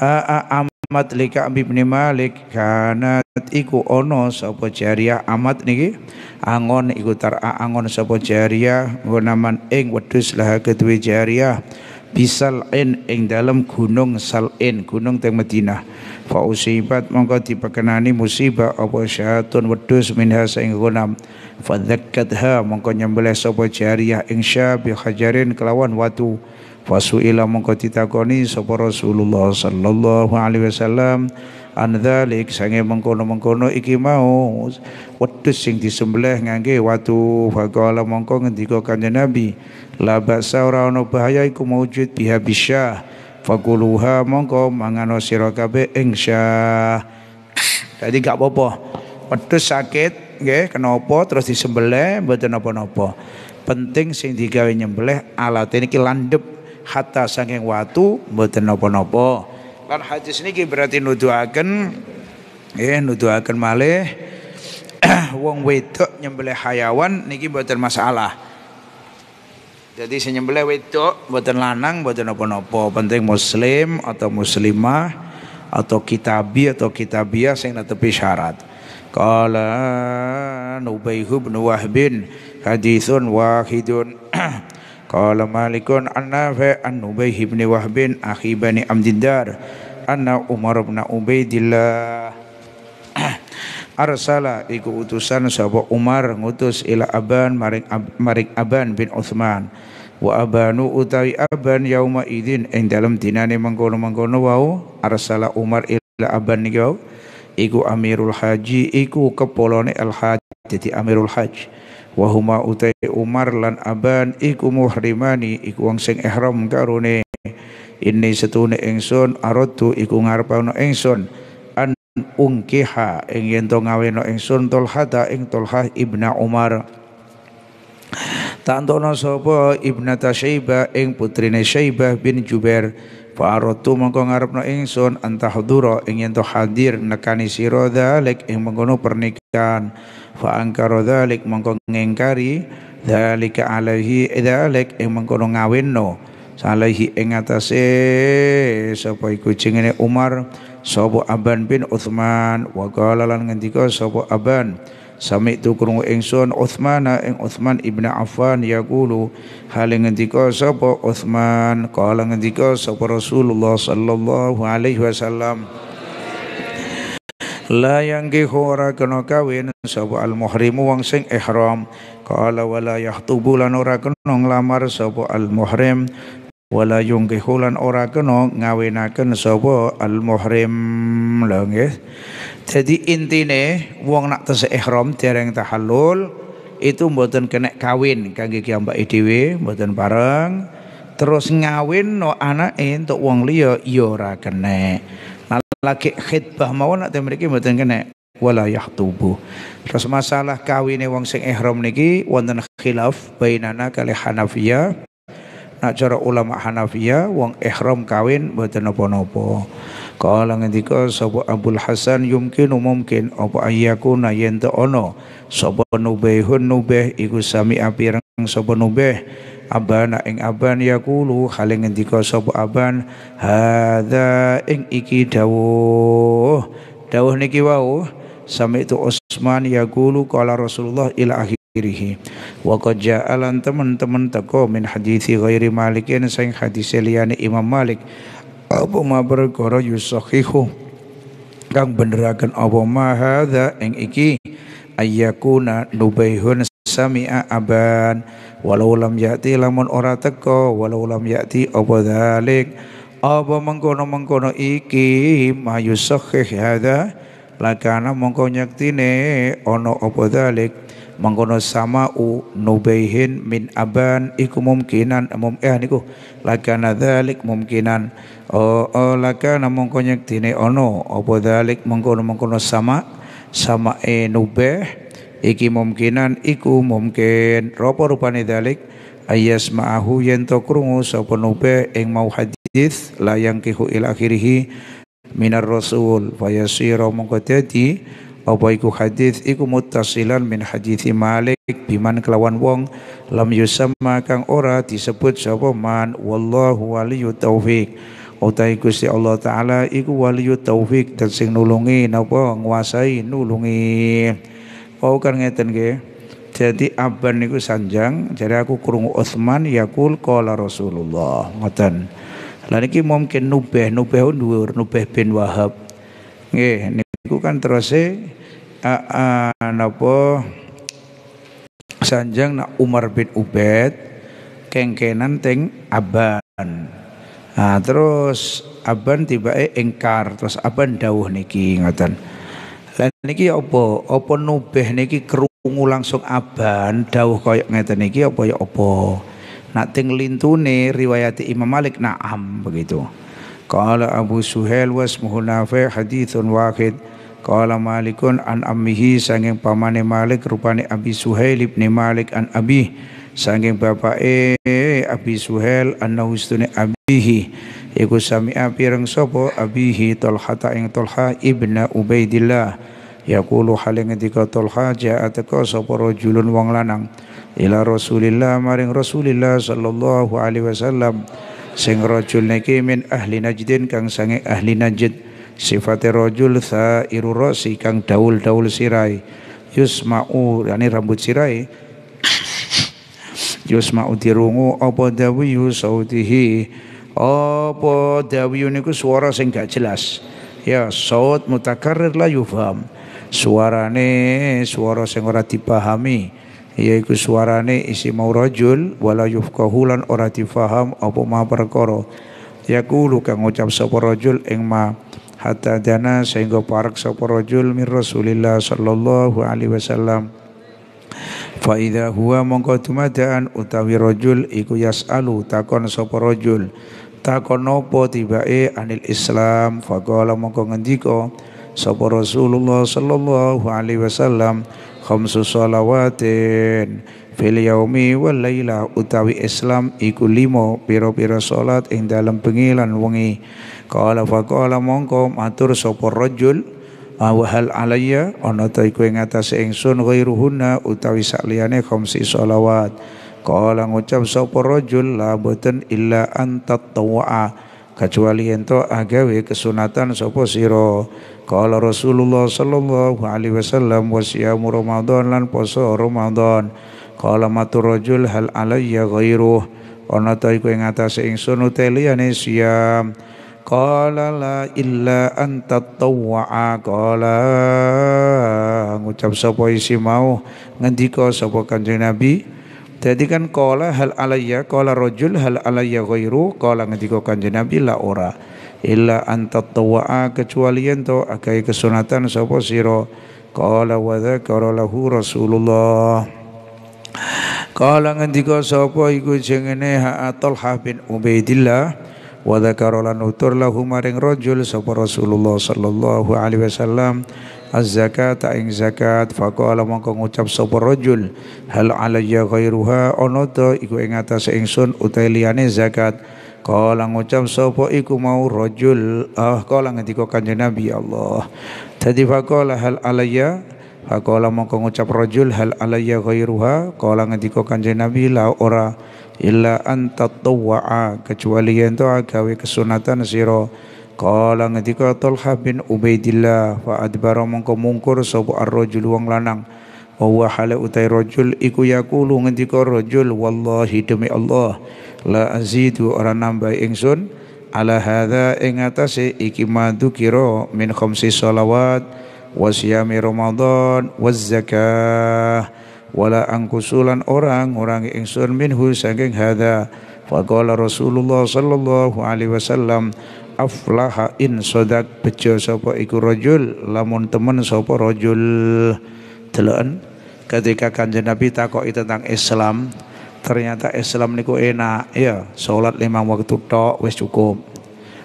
[SPEAKER 1] amat li Ka'b bin Malik kanat iku ono sopo jariyah amat niki angon iku tar'a angon sapa jariyah gunaman ing wedhus lah jaria, jariyah bisal'in ing dalam gunung sal'in gunung teng Madinah fa usibat mongko dipekenani musibah apa syahatun wedhus minha saing gunam fa dzakkatha mongko nyembelih sapa jariyah ing syabi hajarin kelawan watu fasuila mongko ditakoni sapa Rasulullah sallallahu alaihi wasallam an dzalik sange mengkono-mengkono iki mau wedhus sing disembelih ngangge watu faqala mongko ngendika kanjeng Nabi la ba'sa ora ana bahaya iku maujud bisyah fakuluha mongko mangano sira kabeh insya Jadi gak apa-apa. Pedus sakit nggih kenapa terus disembelih mboten napa-napa. Penting sing digawe nyembelih alat ini landhep hatta saking watu mboten napa-napa. Lan hadis niki berarti nuduhaken nggih nuduhaken malih [CLEARS THROAT] wong wedok nyembelih hayawan niki mboten masalah. Jadi senyembelih wedok mboten lanang mboten napa-napa, penting muslim atau muslimah atau kitabi atau kitabiah sing netepi syarat. Qala Nubayh bin Wahbin hadithun wahidun. [CLEARS THROAT] Qala Malikun an-Nafi an Nubayh bin Wahbin akhi bani Amdiddar anna Umar bin Ubaidillah arsala iku utusan sapa Umar ngutus ila Aban maring maring Aban bin Utsman wa abanu utawi Aban yauma idin ing dalam dinane mengkono-mengkono wau arsala Umar ila Aban niki wau iku Amirul Haji iku kepolone Al Haji dadi Amirul Haji wa huma utai Umar lan Aban iku muhrimani iku wong sing ihram karone ini setune ingsun aradu iku ngarepana ingsun ungkiha ing yen to ngaweno sun Tulhata ing Tulhah ibna Umar Tantono sapa ibnata Syaibah ing putrine Syaibah bin Jubair Fa'aratu mongko ngarepno ingsun antahdura ing yen to hadir nekani sira dzalik ing mengkono pernikahan fa angkara dzalik mongko ngengkari dzalika alaihi dzalik ing mengkono ngawinno salahi ing atase sapa iku jenenge Umar sapa Aban bin Uthman, wa qala lan ngendika sapa Aban sami tu krungu ingsun Utsmana ing Uthman ibnu Affan yaqulu hale ngendika sapa Uthman, qala ngendika sapa Rasulullah sallallahu alaihi wasallam la yang ora kena kawin sapa al muhrimu wong sing ihram qala wala yahtubu lan ora kena nglamar sapa al muhrim wala yungkihulan ora kena ngawinaken sapa al muhrim lho nggih dadi intine wong nak tesih ihram dereng tahallul itu mboten kena kawin kangge kiambake dhewe mboten bareng terus ngawin no anake entuk wong liya ya ora kena nah, lagi khidbah mau nak temeriki mboten kena wala yahtubu terus masalah kawine wong sing ihram niki wonten khilaf bainana kali Hanafiyah nak cara ulama Hanafiyah wong ihram kawin mboten napa-napa. Kala ngendika sapa Abdul Hasan yumkin mungkin apa ayyakuna yen te ono sapa nubaihun nubeh iku sami apireng sapa nubeh abana ing aban yakulu hale ngendika sapa aban hadza ing iki dawuh dawuh niki wau sami itu Utsman yaqulu qala Rasulullah ila akhir ghairihi wa qad ja'alan teman-teman teko min hadisi ghairi malikin sing hadis liyane Imam Malik apa ma perkara yusahihu kang beneraken apa ma hadza ing iki ayyakuna nubaihun sami'a aban walau lam ya'ti lamun ora teko walau lam ya'ti apa dzalik apa mengkono-mengkono iki ma yusahih hadza lakana mongko ono ana apa mangkono sama u nubaihin min aban iku mungkinan mum eh niku lakana dzalik mungkinan oh, oh lakana mongko ono apa dzalik mengkono mengkono sama sama e nubeh iki mungkinan iku mungkin apa rupane dzalik ayas ma'ahu yen to krungu sapa nubeh ing mau hadis layang kihu ila akhirih minar rasul fayasira mongko dadi apa iku hadis iku muttasilan min hadithi Malik biman kelawan wong lam yusamma kang ora disebut sapa man wallahu waliyyu taufik utai Gusti Allah taala iku waliyyu taufik dan sing nulungi napa nguasai nulungi Pau kan ngeten nggih jadi aban niku sanjang jadi aku kurung Utsman Yakul qala Rasulullah ngoten Lah mungkin nubeh nubeh undur nubeh bin Wahab Nggih, niku kan terusé napa sanjang nak Umar bin Ubaid kengkenan teng Aban. Nah, terus Aban tiba eh engkar terus Aban dawuh niki ngoten. Lan niki apa? Apa nubeh niki krungu langsung Aban dawuh kaya ngeten niki apa ya apa? Nak teng lintune riwayat Imam Malik na'am begitu. Kala Abu Suhail wa ismuhu Nafi' hadithun wahid. Qala Malikun an ammihi sanging pamane Malik rupane Abi Suhail ibn Malik an abi sanging bapake Abi Suhail annahu istune abihi iku api reng sopo abihi tolhata ing tolha ibna Ubaidillah yaqulu hale ngendika Talha ja'at ka sapa rajulun wong lanang ila Rasulillah maring Rasulillah sallallahu alaihi wasallam sing rajul niki min ahli Najdin kang sange ahli Najd sifate sa iru rosi kang daul-daul sirai yusma'u yani rambut sirai yusma'u dirungu apa dawiyu sautihi apa dawiyu niku suara sing gak jelas ya saut mutakarrir la yufham suarane suara sing ora dipahami yaiku suarane isi mau rajul wala yufqahu lan ora difaham apa ma perkara yaqulu kang ngucap sapa rajul ing ma hatta dana sehingga parak sopo rojul min Rasulillah sallallahu alaihi wasallam fa idza huwa mongko tumadaan utawi rojul iku yasalu takon sopo rojul takon napa tibae anil Islam faqala mongko ngendika sapa Rasulullah sallallahu alaihi wasallam khamsu shalawatin fil yaumi wal laila utawi Islam iku limo piro pira salat ing dalam bengi lan wengi Qala fa qala mongko matur sapa rajul awhal alayya ana ta iku ing atase ingsun ghairuhunna utawi sak liyane khamsi sholawat. Qala ngucap sapa rajul la boten illa antat tawaa kecuali ento agawe kesunatan sapa sira kala Rasulullah sallallahu alaihi wasallam wasiyam Ramadan lan poso Ramadan kala matur rajul hal alayya ghairuh ana ta iku ing atase ingsun uteliyane siam Qala la illa anta tawwa'a qala ngucap sapa isi mau ngendiko sapa Kanjeng Nabi jadi kan qala hal alayya qala rojul hal alayya ghairu qala ngendiko Kanjeng Nabi la ora illa anta tawwa'a kecuali ento agai kesunatan sapa sira qala wa dzakara lahu Rasulullah Kala ngendika sapa iku jenenge Ha'atul Habib Ubaidillah wa dzakara lan utur lahu maring rajul sapa Rasulullah sallallahu alaihi wasallam az-zakat ing zakat faqala mongko ngucap sapa rajul hal alayya ghairuha ana ta iku ing atase ingsun utahe liyane zakat Kala ngucap sopo iku mau rojul, ah kala ngendika kanjeng Nabi Allah. Dadi faqala hal alayya faqala mongko ngucap rojul hal alayya ghairuha kala ngendika kanjeng Nabi la ora illa anta tatawwa'a kecuali yang to agawe kesunatan sira qala ngendika Talha bin Ubaidillah wa adbara mongko mungkur sapa ar-rajul wong lanang wa huwa hala utai rojul iku yakulu ngendika rajul wallahi demi Allah la azidu orang nambah ingsun ala hadza ing atase iki madu min khamsi salawat wa siyami ramadan wa zakah wala angkusulan orang orang ingsun minhu saking hadza faqala Rasulullah sallallahu alaihi wasallam aflaha in sodak bejo sapa iku rajul lamun temen sapa rajul deloken ketika kanjeng Nabi takoki tentang Islam ternyata Islam niku enak ya salat lima waktu tok wis cukup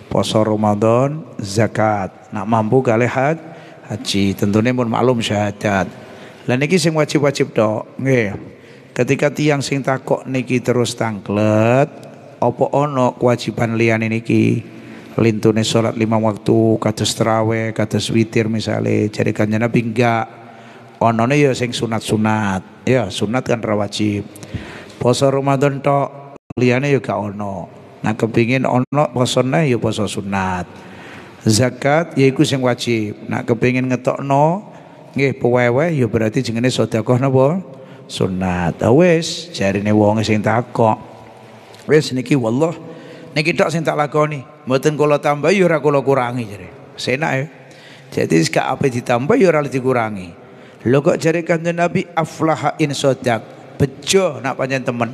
[SPEAKER 1] poso Ramadan zakat nak mampu kalih haji tentunya pun maklum syahadat lah niki sing wajib-wajib tok, nggih. Ketika tiang sing takok niki terus tangklet, opo ono kewajiban liyane niki? Lintune salat lima waktu, kados strawe, kados witir misale, jadi kanjeng Nabi enggak onone ya sing sunat-sunat. Ya, sunat kan ra wajib. Poso Ramadan tok liyane yo ya gak ono. Nah kepingin ono posone yo ya poso sunat. Zakat yaiku sing wajib. Nah kepingin ngetokno nggih pewewe ya berarti jenenge sedekah napa sunat ah, wis jarine wonge sing takok wis niki wallah niki tok sing tak lakoni mboten kula tambah ya ora kula kurangi jare senak ya jadi gak apa ditambah ya ora dikurangi lho kok jare kanjeng Nabi aflaha in sodak bejo nak panjen temen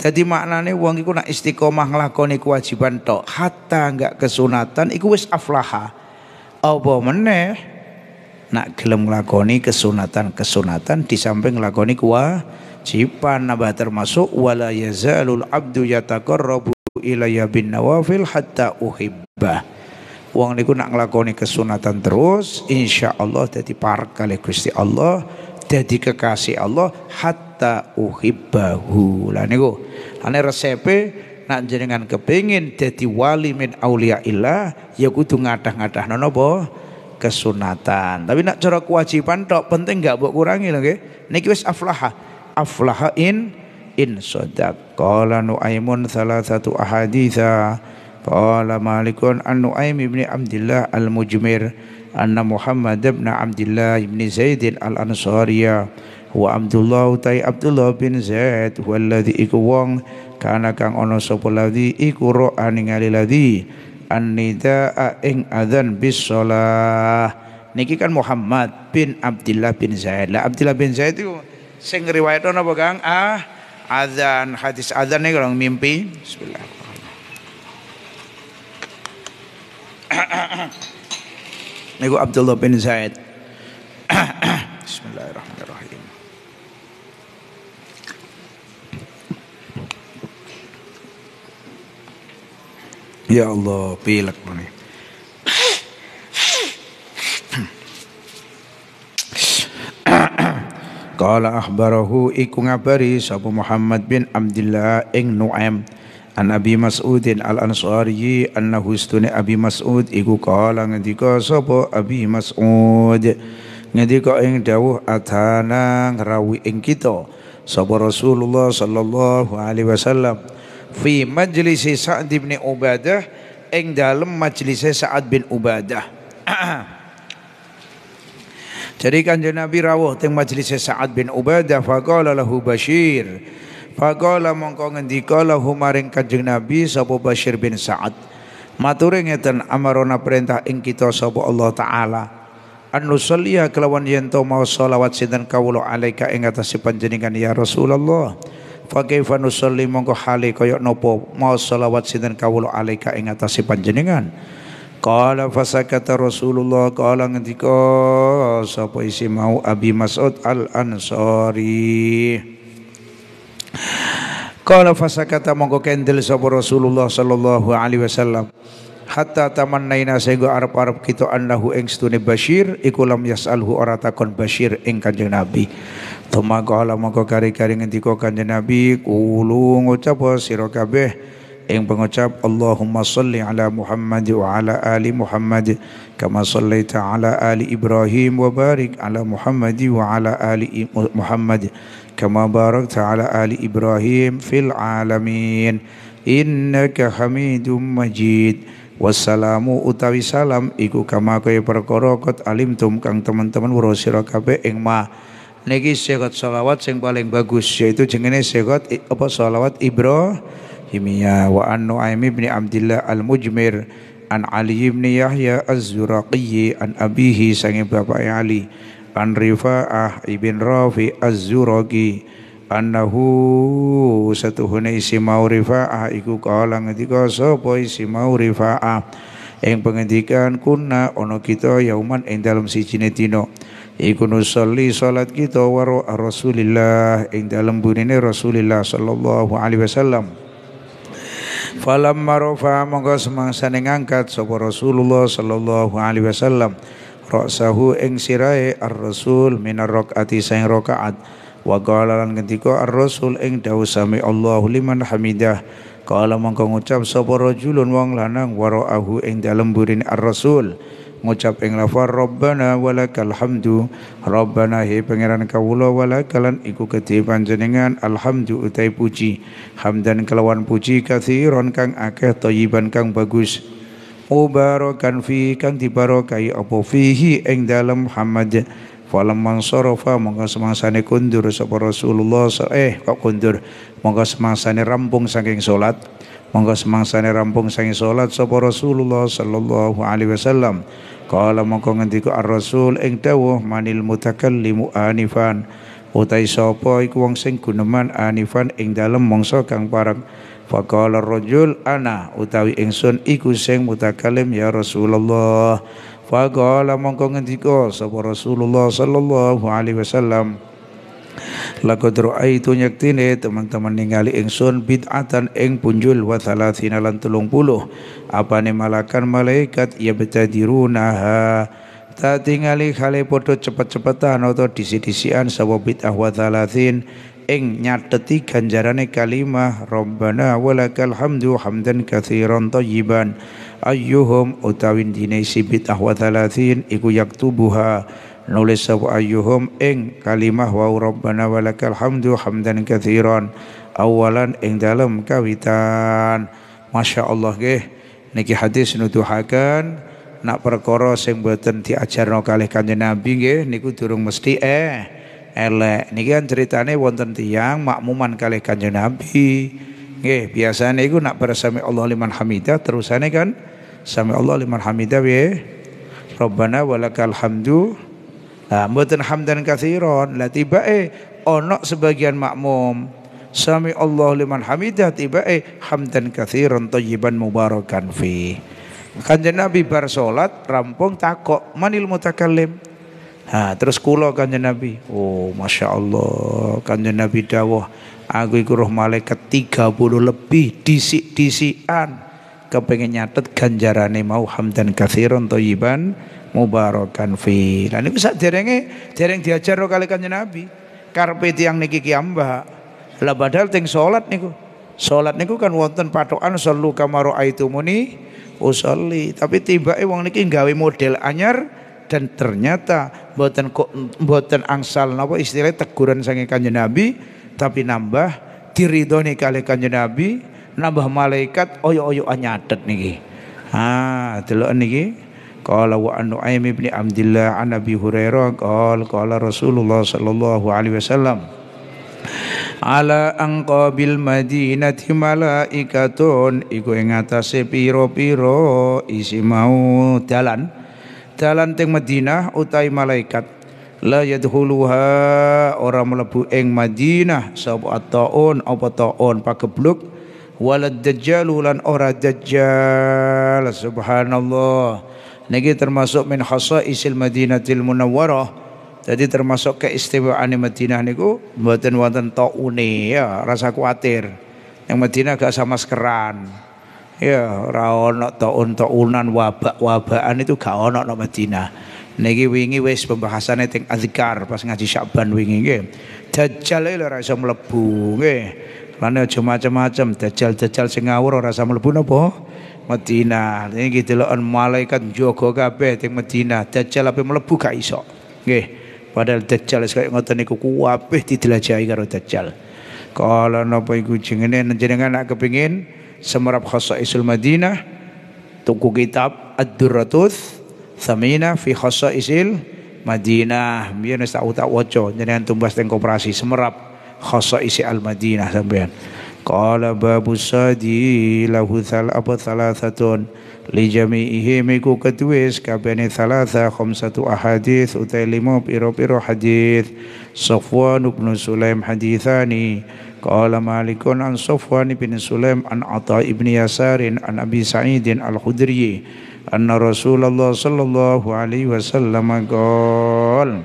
[SPEAKER 1] jadi maknane wong iku nak istiqomah nglakoni kewajiban tok hatta enggak kesunatan iku wis aflaha apa meneh nak gelem lakoni kesunatan-kesunatan di samping nglakoni kewajiban nabah termasuk wala yazalul abdu robu ilayya bin nawafil hatta uhibbah uang niku nak nglakoni kesunatan terus insya Allah jadi parkale Kristi Gusti Allah jadi kekasih Allah hatta uhibbahu lah niku ane resepe nak jenengan kepingin jadi wali min aulia illah ya kudu ngadah-ngadah nono boh kesunatan. Tapi nak cara kewajiban tok penting gak buat kurangi lho nggih. Niki wis aflaha. Aflaha in in sadaq. Qala Nuaimun thalathatu ahaditha. Qala Malikun an Nuaim ibn Abdullah al-Mujmir anna Muhammad ibn Abdullah ibn Zaid al ansoria wa Abdullah tai Abdullah bin Zaid walladhi iku wong kana kang ana sapa ladhi iku ro'a ningali ladhi an-nidaa ing adzan bis niki kan Muhammad bin Abdullah bin Zaid lah Abdullah bin Zaid itu sing riwayatno napa Kang ah adzan hadis adzan niku orang mimpi bismillah [COUGHS] niku Abdullah bin Zaid [COUGHS] Bismillahirrahmanirrahim Ya Allah, pilek nih. Kala akhbarahu iku ngabari sapa Muhammad bin Abdullah ing Nu'aim an Abi Mas'udin al-Ansari annahu istuni Abi Mas'ud iku kala ngendika sapa Abi Mas'ud ngendika ing dawuh atana ngrawi ing kita sapa Rasulullah sallallahu alaihi wasallam fi majlis Sa'ad bin Ubadah ing dalem majlis Sa'ad bin Ubadah. [CLEARS THROAT] Jadi kanjeng Nabi rawuh teng majlis Sa'ad bin Ubadah faqala lahu Bashir. Faqala mongko ngendika lahu maring kanjeng Nabi sapa Bashir bin Sa'ad. Mature ngeten amarona perintah ing kita sapa Allah taala. An kelawan yen to mau selawat sinten kawula alaika ing atase panjenengan ya Rasulullah fa kaifa nusalli mongko hale kaya napa mau selawat sinten kawula alaika ing atase panjenengan Kala fasakata Rasulullah kala ngendika sapa isi mau Abi Mas'ud Al Ansari Kala fasakata mongko kendel sapa Rasulullah sallallahu alaihi wasallam hatta tamannaina sehingga Arab Arab kita annahu ing sedune Bashir iku lam yasalhu ora takon Bashir ing Kanjeng Nabi Tuma kala maka kari-kari ngendika Kanjeng Nabi kulo ngucap sira kabeh ing pengucap Allahumma salli ala Muhammad wa ala ali Muhammad kama ta ala ali Ibrahim wa barik ala Muhammad wa ala ali Muhammad kama barakta ala ali Ibrahim fil alamin innaka hamidum majid wassalamu utawi salam iku kama kaya perkara kot alimtum kang teman-teman wura sira kabeh ing ma niki segot salawat yang paling bagus yaitu jengene segot apa ibro Ibrahimiyah wa an Nu'aim bin amdila al-Mujmir an Ali ibni Yahya az-Zuraqi an abihi sangi bapak Ali an Rifa'ah ibn Rafi az-Zuraqi annahu satuhune isi mau Rifa'ah iku kala ngendika sapa isi mau Rifa'ah ing pengendikan kunna ono kita yauman ing dalam sijine dina iku nusolli salat kita waro Rasulillah ing dalam bunine Rasulillah sallallahu alaihi wasallam Falam marofa mongko semangsane ngangkat sapa Rasulullah sallallahu alaihi wasallam ra'sahu ing sirahe ar-rasul minar rakaati sing rakaat wa qala lan ngendika ar-rasul ing dawuh sami Allahu liman hamidah Kala mongko ngucap sapa rajulun wong lanang waraahu ing dalem burine ar-rasul ngucap ing lafar Rabbana walakal hamdu Rabbana he pangeran kawula walakalan iku kedhe panjenengan alhamdu utai puji hamdan kelawan puji kathiron kang akeh thayyiban kang bagus mubarakan fi kang dibarokai apa fihi ing dalem Muhammad Falamman sorofa mongko semangsane kundur sapa Rasulullah eh kok kundur mongko semangsane rampung saking salat mongko semangsane rampung saking salat sapa Rasulullah sallallahu alaihi wasallam kala mongko ngendika ar-rasul ing dawuh manil mutakallimu anifan utai sapa iku wong sing guneman anifan ing dalem mangsa kang parang faqala rajul ana utawi ingsun iku sing mutakallim ya Rasulullah Faqala mongko ngendika sapa Rasulullah sallallahu alaihi wasallam Laqad ra'aitu yaktine teman-teman ningali ingsun bid'atan ing punjul wa thalathina lan 30 apane malakan malaikat ya betadirunaha tak tingali kali podo cepet-cepetan atau disi-disian sapa bid'ah wa thalathin ing nyateti ganjarane kalimah Rabbana walakal hamdu hamdan katsiran thayyiban ayyuhum utawi dine sibit ahwa thalathin iku yaktubuha nulis sapa ayyuhum ing kalimah wa Rabbana walakal hamdu hamdan katsiran awalan ing dalam kawitan Masya Allah nggih niki hadis nuduhaken nak perkara sing boten diajarno kalih Kanjeng Nabi nggih niku durung mesti eh elek niki kan ceritane wonten tiang makmuman kali kanjeng Nabi nggih biasane iku nak bersami Allah liman hamidah terusane kan sami Allah liman hamidah ye, Rabbana walakal hamdu Ah mboten hamdan katsiron la eh ana sebagian makmum sami Allah liman hamidah eh hamdan katsiran thayyiban mubarakan fi kanjeng Nabi bar salat rampung takok manil mutakallim Ha, terus kula kanjeng Nabi. Oh, Masya Allah. Kanjeng Nabi dawuh, aku iku roh malaikat 30 lebih disik-disikan kepengen nyatet ganjarane mau hamdan katsiran thayyiban mubarakan fi. Lah niku sak derenge dereng diajar karo kali kanjeng Nabi. Karepe tiyang niki ki ambak. Lah padahal teng salat niku. Salat niku kan wonten patokan sallu kama raaitumuni usolli. Tapi tibake wong niki gawe model anyar dan ternyata buatan buatan angsal napa istilah teguran sange kanjeng Nabi tapi nambah diridoni kali kanjeng Nabi nambah malaikat oyo oyo nyatet niki. Ah, delok niki. Qala wa an Nu'aim bin Abdillah an Abi Hurairah qala qala Rasulullah sallallahu alaihi wasallam ala angqabil madinati malaikatun iku ing atase pira-pira isi mau dalan dalan teng Madinah utai malaikat la yadkhuluha ora mlebu ing Madinah sapa ataun apa taun pagebluk walad dajjal lan ora dajjal subhanallah niki termasuk min khasaisil Madinatil Munawwarah jadi termasuk keistimewaan Madinah niku mboten wonten taune ya rasa kuatir yang Madinah gak sama sekeran Ya, ora ana taun-taunan wabak-wabakan itu gak ana nang Madinah. Niki wingi wis pembahasannya teng azkar pas ngaji Syaban wingi nggih. Dajjal lho ora iso mlebu nggih. Lane aja macam-macam dajjal-dajjal sing ngawur ora iso mlebu napa? Madinah. Niki deloken malaikat jaga kabeh teng Madinah. Dajjal ape mlebu gak iso. Nggih. Padahal dajjal kaya ngoten niku kuwabeh didelajahi karo dajjal. Kala napa iku jenenge njenengan nak kepingin semerap khasaisul Madinah tungku kitab Ad-Durratus Thamina fi khasaisil Madinah biar nesta utak waco jenengan tumbas teng koperasi semerap khasaisi al-Madinah sampean qala babu sadi lahu thal apa thalathatun li jami'ihi miku katuwis kabene thalatha khamsatu ahadith utai lima piro-piro hadith Safwan ibn Sulaim hadithani Qala Malikun an Sufwan bin Sulaim an Atha ibn Yasarin an Abi Sa'idin al-Khudri anna Rasulullah sallallahu alaihi wasallam qala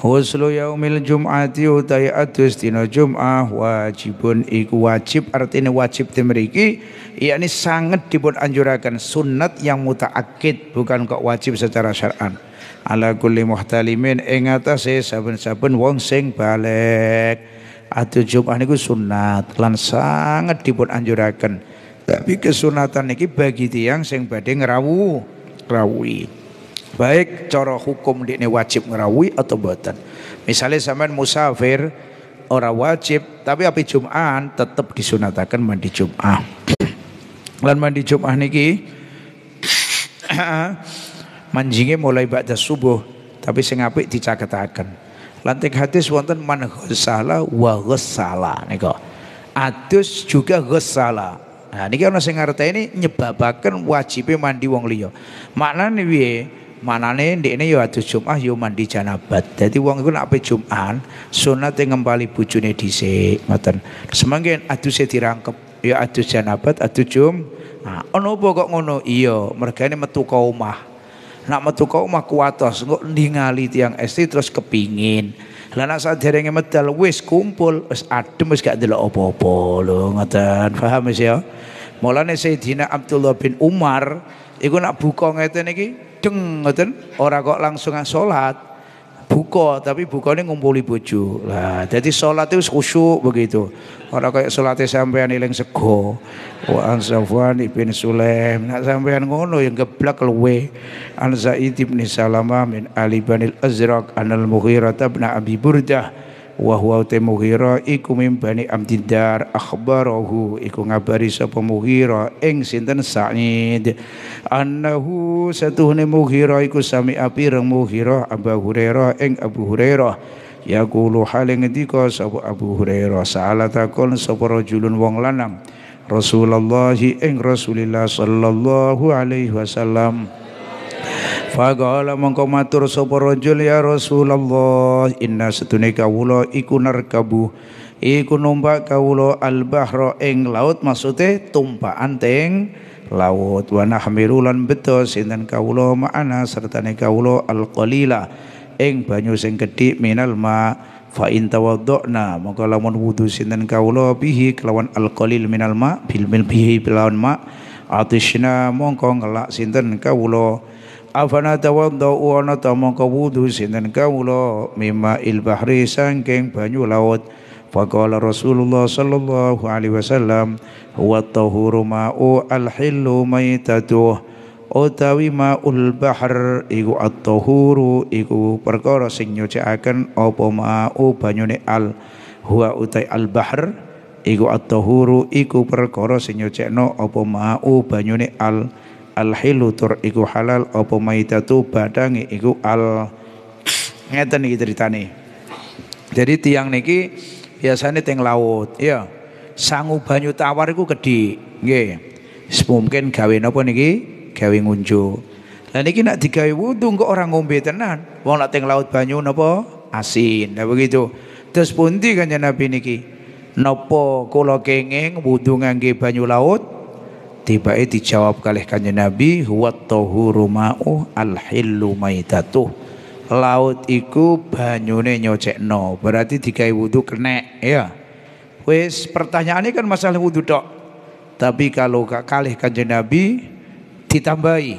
[SPEAKER 1] Huslu yaumil jum'ati utai adus dina jum'ah wajibun iku wajib artinya wajib temeriki yakni sangat dipun anjurakan sunat yang mutaakid bukan kok wajib secara syar'an ala kulli muhtalimin ing atase saben-saben wong sing balik atau Jum'ah niku sunat lan sangat dipun anjurakan. Tapi kesunatan niki bagi tiang sing badhe ngrawuh, ngrawuhi. Baik cara hukum dikne wajib ngrawuhi atau boten. Misalnya sampean musafir ora wajib tapi api Jum'an tetap disunatakan mandi Jum'ah. Lan mandi Jum'ah niki [CLEARS THROAT] manjinge mulai ba'da subuh tapi sing apik dicaketaken. Lantik hadis wonten man ghassala wa ghassala nika. Adus juga ghassala. Nah niki ana sing ngarteni nyebabaken wajibe mandi wong liya. Maknane piye? manane ndekne ya adus Jumat ya mandi janabat. Dadi wong iku nek pe Jumat sunate ngempali bojone dhisik, ngoten. Semangke aduse dirangkep ya adus janabat, adus Jum. Nah, ono apa kok ngono? Iya, mergane metu ka omah. Nak metu kau mah kuatos engko ningali tiang esti terus kepingin. Lah nak saderenge medal wis kumpul, wis adem wis gak delok apa-apa lho ngoten. Paham wis ya? Mulane Sayyidina Abdullah bin Umar iku nak buka ngeten iki deng ngoten Orang kok langsung salat buka tapi bukanya ngumpuli bojo. Lah jadi sholat itu khusyuk begitu. orang kayak sholatnya sampean eling sego. Wa an ibn Sulaim. Nak sampean ngono yang geblak luwe. An Zaid ibn Salama min Ali bin Al-Azraq anal Mughirah bin Abi Burdah wa huwa te iku mim bani amtidar akhbarahu iku ngabari sapa mughira ing sinten sa'id annahu satuhne mughira iku sami apireng mughira abu hurairah ing abu hurairah yaqulu hale ngendika sapa abu hurairah sa'ala takon sapa rajulun wong lanang Rasulullah ing Rasulillah sallallahu alaihi wasallam Fagala mongko matur sapa rajul ya Rasulullah inna setune kawula iku narkabu iku numpak kawula al-bahra ing laut maksude tumpa teng laut wa hamirulan lan beto sinten kawula ma'ana sertane kawula al-qalila ing banyu sing gedhi minal ma fa in tawaddana mongko lamun wudu sinten kawula bihi kelawan al-qalil minal ma bil bihi kelawan ma atishna mongko ngelak sinten kawula afana tawaddau ana ta mongko wudu sinten kawula mimma il bahri sangking banyu laut Faqala Rasulullah sallallahu alaihi wasallam huwa tahuru ma'u al-hillu maitatuh utawi ma'ul bahr iku at-tahuru iku perkara sing nyucikaken apa ma'u banyune al huwa utai al-bahr iku at-tahuru iku perkara sing nyucikno apa ma'u banyune al, -bahr, al hilu tur iku halal apa maitatu badangi iku al ngeten iki ceritane jadi tiang niki biasanya teng laut ya sangu banyu tawar iku gedhi nggih mungkin gawe napa niki gawe ngunjuk lah iki nak digawe wudu kok orang ngombe tenan wong nak teng laut banyu napa asin lah begitu terus pundi kanjeng Nabi niki napa kula kenging wudu ngangge banyu laut Tiba dijawab kalih kanjeng Nabi huwa tahuru ma'u al hillu maitatuh laut iku banyune nyocekno berarti digawe wudu kenek ya wis pertanyaannya kan masalah wudu tok tapi kalau kalih kanjeng Nabi ditambahi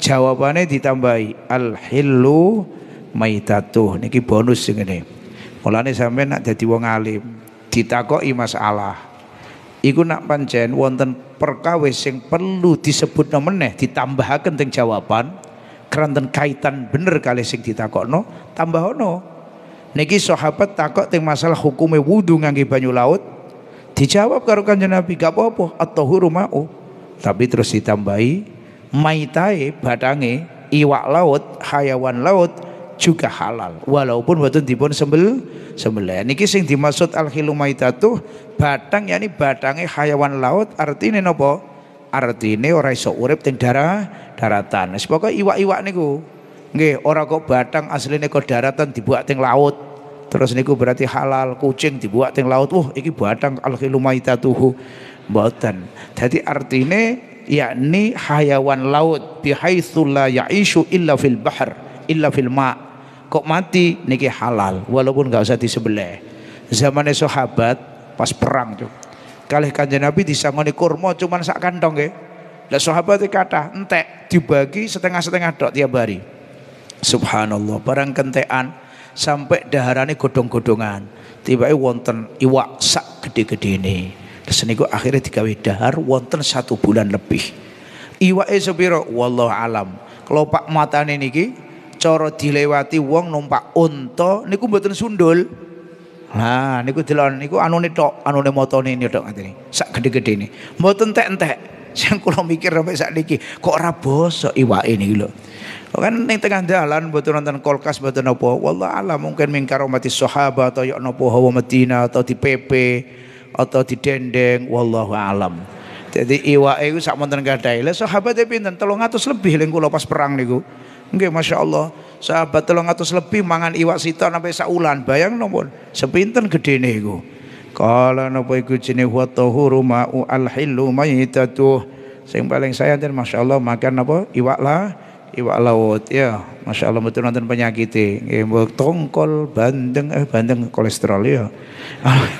[SPEAKER 1] jawabannya ditambahi al hillu maitatuh niki bonus sing ngene mulane sampean nak dadi wong alim ditakoki masalah iku nak pancen wonten perkawis sing perlu disebut meneh ditambahaken teng jawaban keranten kaitan bener kali sing ditakokno tambahono niki sahabat takok teng masalah hukume wudu ngangge banyu laut dijawab karo kanjeng Nabi gak apa-apa at-tahuru ma'u tapi terus ditambahi maitai badange iwak laut hayawan laut juga halal walaupun boten dipun sembel sembelih niki sing dimaksud al tuh batang yakni batangnya hayawan laut artine nopo artine ora iso urip teng darah daratan sebab iwak-iwak niku nggih ora kok batang asline kok daratan dibuat teng laut terus niku berarti halal kucing dibuat teng laut wah iki batang al hilumaitatuhu mboten dadi artine yakni hayawan laut bihaitsu la ya'ishu illa fil bahr illa fil ma' kok mati niki halal walaupun nggak usah disembelih zamannya sahabat pas perang tuh kalih kanjeng Nabi disangoni kurma cuman sak kantong nggih lah sahabat kata entek dibagi setengah-setengah dok tiap hari subhanallah barang kentean sampai daharane godong-godongan tiba-tiba wonten iwak sak gede-gede ini terus niku akhirnya digawe dahar wonten satu bulan lebih iwa sepiro wallahu alam kelopak mata niki cara dilewati wong numpak unta niku mboten sundul. Nah, niku delon niku anune tok, anune motone ini tok ngene. Sak gede-gedene. Mboten tek-entek. Sing [LAUGHS] kula mikir sampai sak niki kok ora bosok iwake ini lho. kan ning tengah dalan mboten nonton kolkas mboten apa. Wallah alam mungkin mingkar mati sahabat atau yo ya napa hawa Madinah atau di PP atau di dendeng wallahu alam. Jadi iwake iku sak monten kadhae. Lah sahabate pinten? 300 lebih leng kula pas perang niku. Nggih Allah Sahabat tolong atas lebih mangan iwak sita sampai saulan. Bayang nompun sepinten gedene iku. Kala napa iku jenenge wa tahuru ma'u al hillu maitatuh. Sing paling saya dan Allah makan apa iwak lah iwak laut ya masya Allah betul nonton penyakit ya tongkol bandeng eh bandeng kolesterol ya [LAUGHS]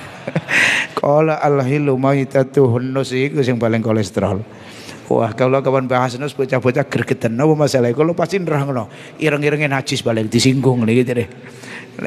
[SPEAKER 1] Kala alhilu maitatuh nus iku sing paling kolesterol. Wah, kalau kawan bahas nus bocah-bocah gergeten apa masalah kalau pasti nerangno. Ireng-irengin najis balik disinggung nih gitu deh.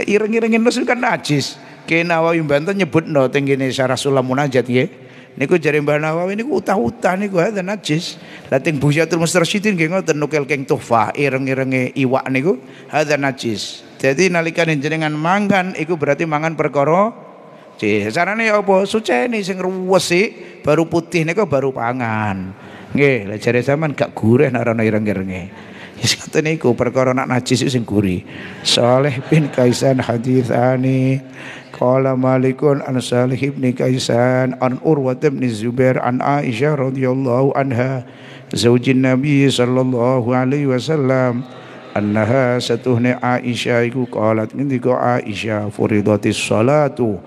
[SPEAKER 1] Ireng-irengin nus kan najis. Kena Nawawi Banten nyebut no tenggine syarah sulam munajat ya. Niku jari Mbah Nawawi niku utah-utah niku ada najis. Lating busyatul mustarsyidin nggih ngoten nukel keng tuhfah ireng-irenge iwak niku ada najis. Jadi nalikane jenengan mangan iku berarti mangan perkara Carane ya apa? ini sing ruwes baru putih niku baru pangan. Nggih, lek jare sampean gak gureh nek ana ireng-irenge. Wis ya ngoten niku perkara nak najis sing gurih. Saleh bin Kaisan hadithani Qala Malikun an Salih bin Kaisan an Urwah bin Zubair an Aisyah radhiyallahu anha zaujin Nabi sallallahu alaihi wasallam annaha satuhni Aisyah iku qalat ngendika Aisyah furidatis salatu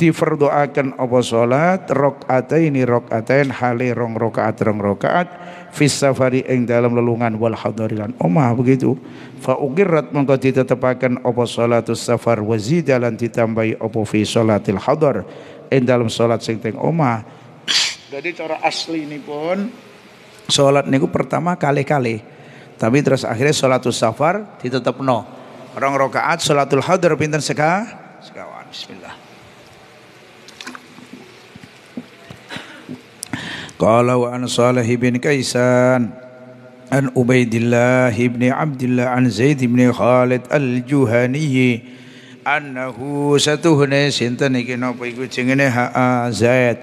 [SPEAKER 1] difarduakan apa salat rakaataini rakaatain hale rong rakaat rong rakaat fis safari ing dalam lelungan wal hadarilan omah oh, begitu fa uqirrat mengko ditetepaken apa salatus safar wa zidalan ditambahi apa fi salatil hadar ing dalam salat sing teng omah oh, jadi cara asli ini pun salat niku pertama kali-kali tapi terus akhirnya salatus safar ditetepno rong rakaat salatul hadar pinten seka sekawan bismillah Qala wa an Salih bin Kaisan an Ubaidillah bin Abdullah an Zaid bin Khalid al-Juhani annahu satuhne sinten iki napa iku jenenge ha Zaid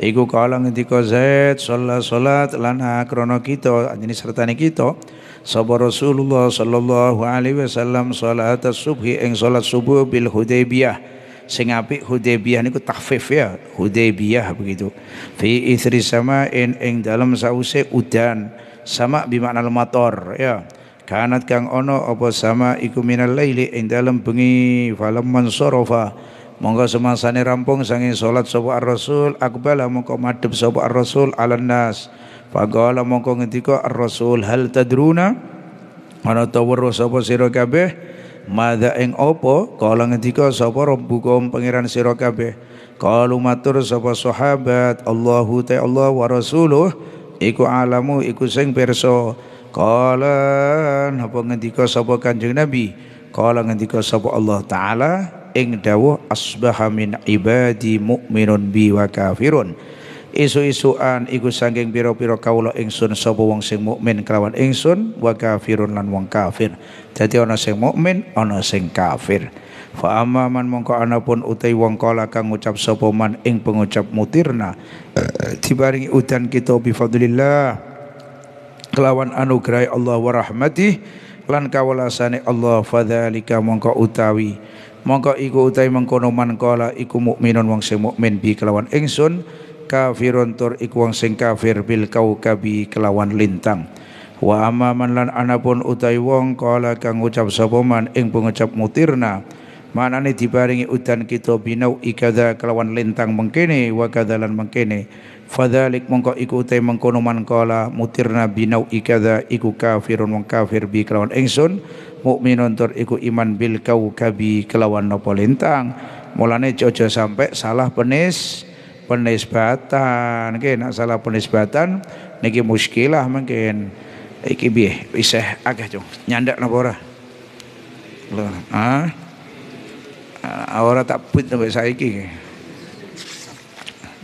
[SPEAKER 1] iku kala ngendika Zaid sholat salat lana krana kita anjene sertane kita sapa Rasulullah sallallahu alaihi wasallam salat subuh ing salat subuh bil Hudaibiyah sing apik Hudaybiyah niku takhfif ya Hudaybiyah begitu fi isri sama in ing dalem sause udan sama bimakna motor ya kanat kang ono apa sama iku minal laili ing dalem bengi falamman sorofa monggo semasane rampung sanging salat sapa ar-rasul akbala mongko madhep sapa ar-rasul alan nas faqala mongko ngendika ar-rasul hal tadruna ana tawurus sapa sira kabeh Mada ing apa kala ngendika sapa rabbukum pangeran sira kabeh. Qalu matur sapa sahabat Allahu ta'ala wa rasuluh iku alamu iku sing pirsa. Kala apa ngendika sapa Kanjeng Nabi? Kala ngendika sapa Allah taala ing dawuh asbaha min ibadi mu'minun bi wa kafirun isu-isuan iku sangking piro-piro kawula ingsun sapa wong sing mukmin kelawan ingsun wa kafirun lan wong kafir. jadi ono sing mukmin, ono sing kafir. Fa amma man mongko anapun utai wong kala kang ucap sopo man ing pengucap mutirna dibaringi udan kita bi kelawan anugerah Allah wa rahmatih lan kawelasane Allah fadzalika mongko utawi mongko iku utai mengkono man kala iku mukminun wong sing mukmin bi kelawan ingsun kafirun tur iku wong sing kafir bil kaukabi kelawan lintang wa amma man lan anapun utai wong kala kang ucap sapa man ing pengucap mutirna manane diparingi udan kita binau ikada kelawan lintang mengkene wa kadalan mengkene fadzalik mongko iku utai mengkono man kala mutirna binau ikada iku kafirun wong kafir bi kelawan ingsun mukminun tur iku iman bil kaukabi kelawan nopo lintang mulane jojo sampai salah penis penisbatan niki nak salah penisbatan niki muskilah mungkin iki piye isih agak jong nyandak napa ora lho ha ora tak pit sampai saiki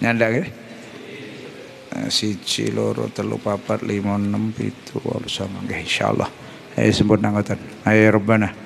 [SPEAKER 1] nyandak ke siji loro telu papat lima enam pitu wolu sama nggih insyaallah ayo eh, sempurna ngoten ayo rabbana